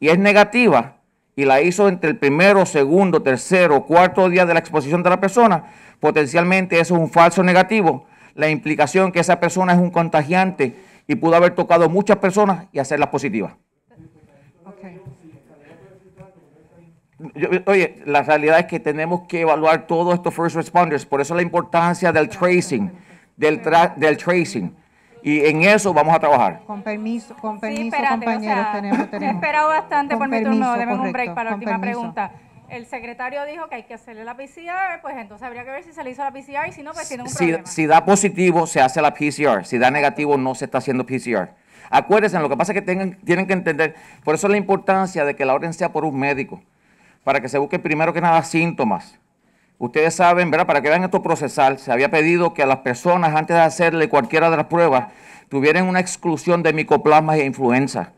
y es negativa y la hizo entre el primero, segundo, tercero, cuarto día de la exposición de la persona, potencialmente eso es un falso negativo. La implicación que esa persona es un contagiante y pudo haber tocado muchas personas y hacerlas positivas. oye, la realidad es que tenemos que evaluar todos estos first responders, por eso la importancia del tracing, del, del tracing. Y en eso vamos a trabajar. Con permiso, con permiso, sí, espérate, compañeros, tenemos, tenemos. He esperado bastante por mi turno, deme un break para la última pregunta el secretario dijo que hay que hacerle la PCR, pues entonces habría que ver si se le hizo la PCR y si no, pues tiene un si, problema. Si da positivo, se hace la PCR. Si da negativo, no se está haciendo PCR. Acuérdense, lo que pasa es que tienen que entender, por eso la importancia de que la orden sea por un médico, para que se busque primero que nada síntomas. Ustedes saben, ¿verdad? Para que vean esto procesal, se había pedido que a las personas, antes de hacerle cualquiera de las pruebas, tuvieran una exclusión de micoplasmas e influenza.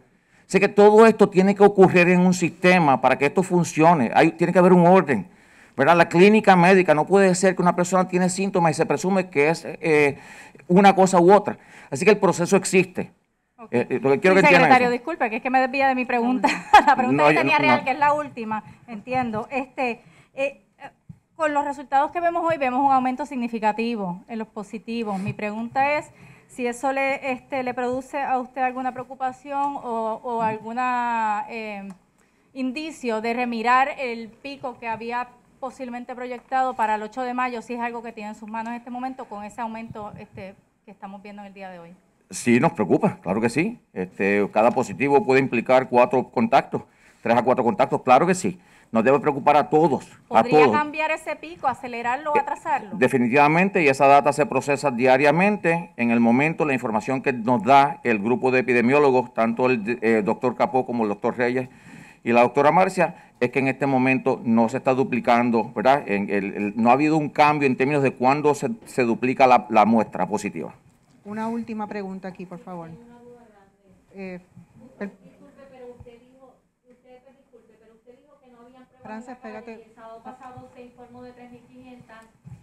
Sé que todo esto tiene que ocurrir en un sistema para que esto funcione. Hay, tiene que haber un orden. ¿verdad? La clínica médica no puede ser que una persona tiene síntomas y se presume que es eh, una cosa u otra. Así que el proceso existe. Eh, eh, lo que quiero secretario, disculpe, que es que me desvía de mi pregunta, la pregunta que tenía real, que es la última, entiendo. Este, con los resultados que vemos hoy, vemos un aumento significativo en los positivos. Mi pregunta es, si eso le, este, le produce a usted alguna preocupación o, algún alguna em, indicio de remirar el pico que había posiblemente proyectado para el 8 de mayo, si es algo que tiene en sus manos en este momento con ese aumento este, que estamos viendo en el día de hoy. Sí, nos preocupa, claro que sí. Este, cada positivo puede implicar cuatro contactos, tres a cuatro contactos, claro que sí nos debe preocupar a todos. ¿Podría cambiar ese pico, acelerarlo o eh, atrasarlo? Definitivamente, y esa data se procesa diariamente. En el momento, la información que nos da el grupo de epidemiólogos, tanto el eh, doctor Capó como el doctor Reyes y la doctora Marcia, es que en este momento no se está duplicando, ¿verdad? no ha habido un cambio en términos de cuándo se, duplica la, muestra positiva. Una última pregunta aquí, por favor. Eh, El sábado pasado se informó de 3.500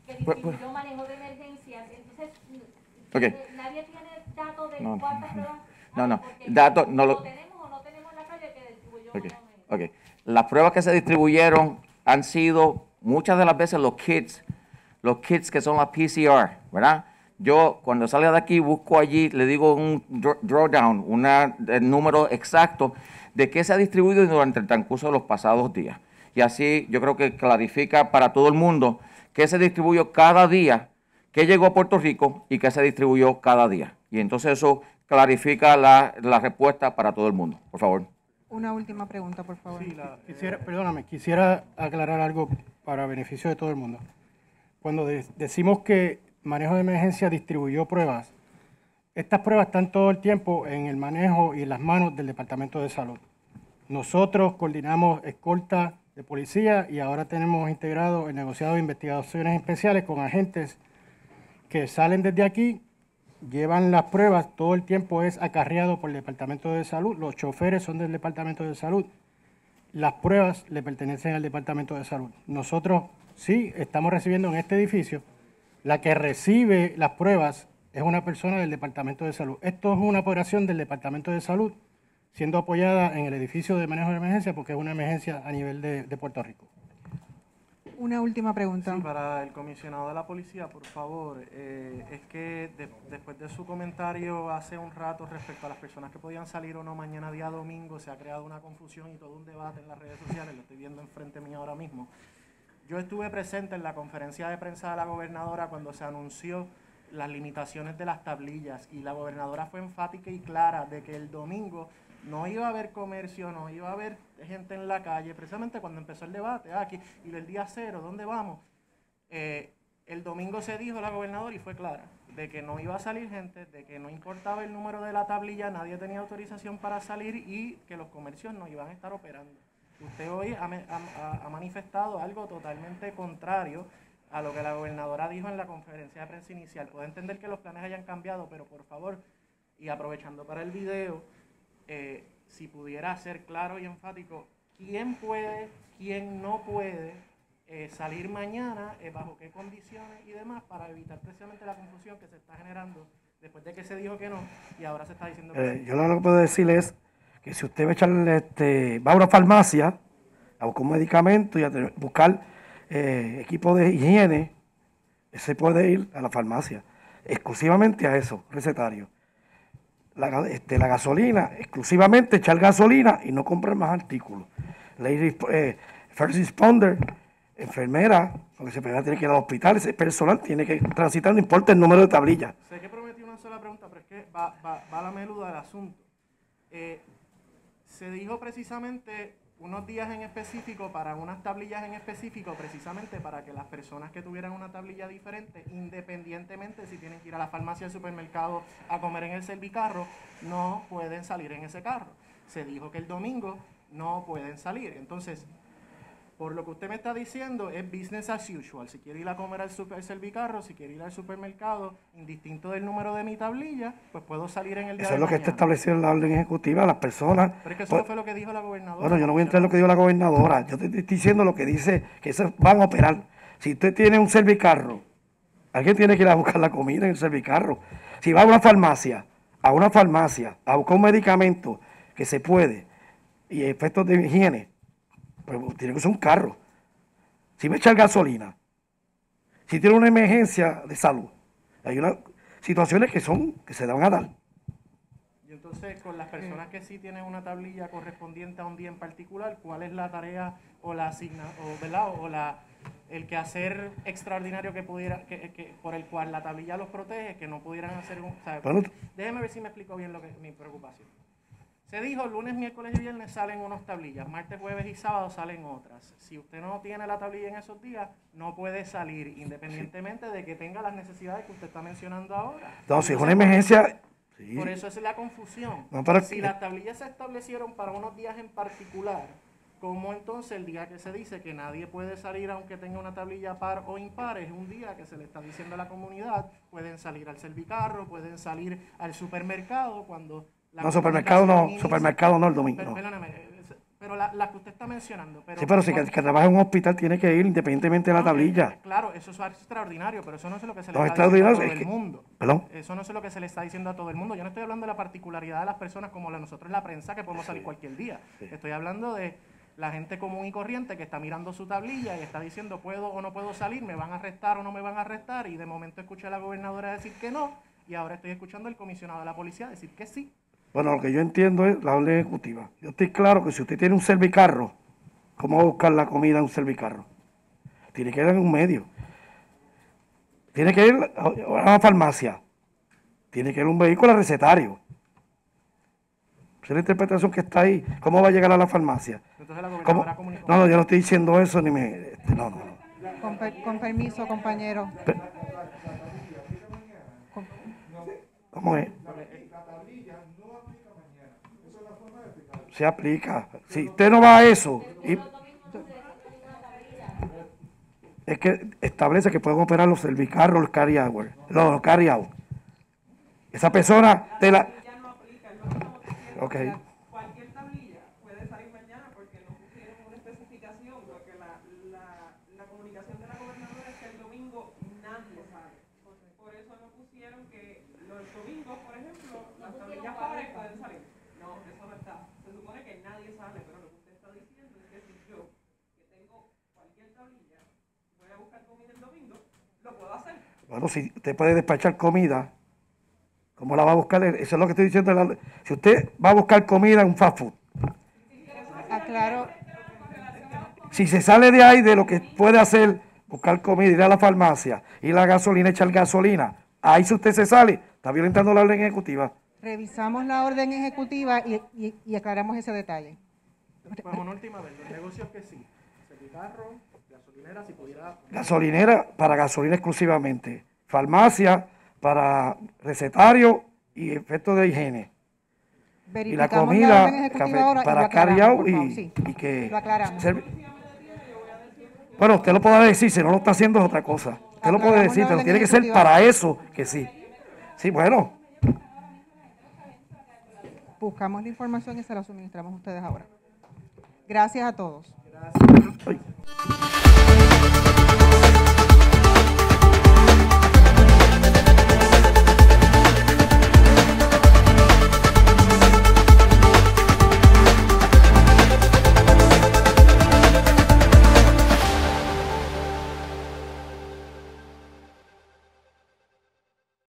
que disminuyó manejo de emergencias. Entonces, okay. nadie tiene datos de no, cuántas pruebas. No, no, datos no lo. tenemos o no tenemos la calle que distribuyó. Okay. Okay. Las pruebas que se distribuyeron han sido muchas de las veces los kits, los kits que son las PCR, ¿verdad? Yo cuando salga de aquí busco allí, le digo un drawdown, un número exacto de qué se ha distribuido durante el transcurso de los pasados días y así yo creo que clarifica para todo el mundo que se distribuyó cada día, que llegó a Puerto Rico y que se distribuyó cada día. Y entonces eso clarifica la, respuesta para todo el mundo. Por favor. Una última pregunta, por favor. Sí, perdóname, quisiera aclarar algo para beneficio de todo el mundo. Cuando decimos que manejo de emergencia distribuyó pruebas, estas pruebas están todo el tiempo en el manejo y en las manos del Departamento de Salud. Nosotros coordinamos escolta, de policía y ahora tenemos integrado el negociado de investigaciones especiales con agentes que salen desde aquí, llevan las pruebas, todo el tiempo es acarreado por el Departamento de Salud, los choferes son del Departamento de Salud, las pruebas le pertenecen al Departamento de Salud. Nosotros sí estamos recibiendo en este edificio, la que recibe las pruebas es una persona del Departamento de Salud. Esto es una operación del Departamento de Salud siendo apoyada en el edificio de manejo de emergencia porque es una emergencia a nivel de, Puerto Rico. Una última pregunta. para el comisionado de la policía, por favor, eh, es que después de su comentario hace un rato respecto a las personas que podían salir o no mañana día domingo, se ha creado una confusión y todo un debate en las redes sociales, lo estoy viendo enfrente mío ahora mismo. Yo estuve presente en la conferencia de prensa de la gobernadora cuando se anunció las limitaciones de las tablillas y la gobernadora fue enfática y clara de que el domingo no iba a haber comercio, no iba a haber gente en la calle, precisamente cuando empezó el debate, ah, aquí, y el día cero, ¿dónde vamos? Eh, el domingo se dijo la gobernadora y fue clara, de que no iba a salir gente, de que no importaba el número de la tablilla, nadie tenía autorización para salir y que los comercios no iban a estar operando. Usted hoy ha, ha manifestado algo totalmente contrario a lo que la gobernadora dijo en la conferencia de prensa inicial. Puedo entender que los planes hayan cambiado, pero por favor, y aprovechando para el video, eh, si pudiera ser claro y enfático, quién puede, quién no puede eh, salir mañana, eh, bajo qué condiciones y demás, para evitar precisamente la confusión que se está generando después de que se dijo que no y ahora se está diciendo que eh, sí. Yo lo que puedo decir es que si usted va a, este, va a una farmacia a buscar un medicamento y a buscar equipo de higiene, se puede ir a la farmacia exclusivamente a eso, recetario la, este, la gasolina, exclusivamente echar gasolina y no comprar más artículos. Eh, first Responder, enfermera, porque se enfermera tiene que ir al hospital, ese personal tiene que transitar, no importa el número de tablillas. Sé que prometí una sola pregunta, pero es que va, va, la meluda del asunto. Eh, se dijo precisamente unos días en específico para unas tablillas en específico, precisamente para que las personas que tuvieran una tablilla diferente, independientemente si tienen que ir a la farmacia, al supermercado a comer en el servicarro, no pueden salir en ese carro. Se dijo que el domingo no pueden salir. Entonces, por lo que usted me está diciendo es business as usual. Si quiere ir a comer al, super, servicarro, si quiere ir al supermercado, indistinto del número de mi tablilla, pues puedo salir en el día Eso es lo que está establecido en la orden ejecutiva, las personas. Pero es que eso pues, fue lo que dijo la gobernadora. Bueno, yo no voy a entrar en lo que dijo la gobernadora. Yo te estoy diciendo lo que dice, que se van a operar. Si usted tiene un servicarro, alguien tiene que ir a buscar la comida en el servicarro. Si va a una farmacia, a una farmacia, a buscar un medicamento que se puede, y efectos de higiene, pero pues, tiene que ser un carro. Si me echa gasolina, si tiene una emergencia de salud, hay unas situaciones que son, que se van a dar. Y entonces, con las personas que sí tienen una tablilla correspondiente a un día en particular, ¿cuál es la tarea o la asigna, o, ¿verdad? O la, el quehacer extraordinario que pudiera, que, por el cual la tablilla los protege, que no pudieran hacer un. déjeme ver si me explico bien lo que mi preocupación. Se dijo, lunes, miércoles y viernes salen unas tablillas, martes, jueves y sábado salen otras. Si usted no tiene la tablilla en esos días, no puede salir, independientemente de que tenga las necesidades que usted está mencionando ahora. Entonces, es una emergencia... Por eso es la confusión. Si las tablillas se establecieron para unos días en particular, ¿Cómo entonces el día que se dice que nadie puede salir aunque tenga una tablilla par o impar? Es un día que se le está diciendo a la comunidad, pueden salir al servicarro, pueden salir al supermercado, cuando no, supermercado no, supermercado no el domingo. Pero, la, que usted está mencionando. sí, pero si que, trabaja en un hospital tiene que ir independientemente de la ah, eh, tablilla. Eh, claro, eso es extraordinario, pero eso no es lo que se le está diciendo a todo el mundo. Eso no es lo que se le está diciendo a todo el mundo. Yo no estoy hablando de la particularidad de las personas como la nosotros en la prensa, que podemos salir cualquier día. Estoy hablando de la gente común y corriente que está mirando su tablilla y está diciendo puedo o no puedo salir, me van a arrestar o no me van a arrestar, y de momento escuché a la gobernadora decir que no, y ahora estoy escuchando al comisionado de la policía decir que sí. Bueno, lo que yo entiendo es la orden ejecutiva. Yo estoy claro que si usted tiene un servicarro, ¿cómo va a buscar la comida en un servicarro? Tiene que ir en un medio. Tiene que ir a una farmacia. Tiene que ir un vehículo recetario. Esa es la interpretación que está ahí. ¿Cómo va a llegar a la farmacia? no, no, yo no estoy diciendo eso ni me. Este, con, permiso, compañero. ¿Cómo es? Se aplica. Si usted no va a eso, es que establece que pueden operar los servicarros los carry out. Los carry out. Esa persona te la. Ok. Bueno, si usted puede despachar comida, ¿cómo la va a buscar? Eso es lo que estoy diciendo. Si usted va a buscar comida en un fast food. Aclaro. Ah, si se sale de ahí de lo que puede hacer, buscar comida, ir a la farmacia, ir a la gasolina, echar gasolina. Ahí si usted se sale, está violentando la orden ejecutiva. Revisamos la orden ejecutiva y, aclaramos ese detalle. Vamos última vez, los negocios que sí, El guitarro, Gasolinera, para gasolina exclusivamente. Farmacia para recetario y efectos de higiene. Y la comida para y y, y, que... bueno, usted lo podrá decir, si no lo está haciendo es otra cosa. Usted lo puede decir, pero tiene que ser para eso que sí. Sí, bueno. Buscamos la información y se la suministramos a ustedes ahora. Gracias a todos. Gracias. Ay.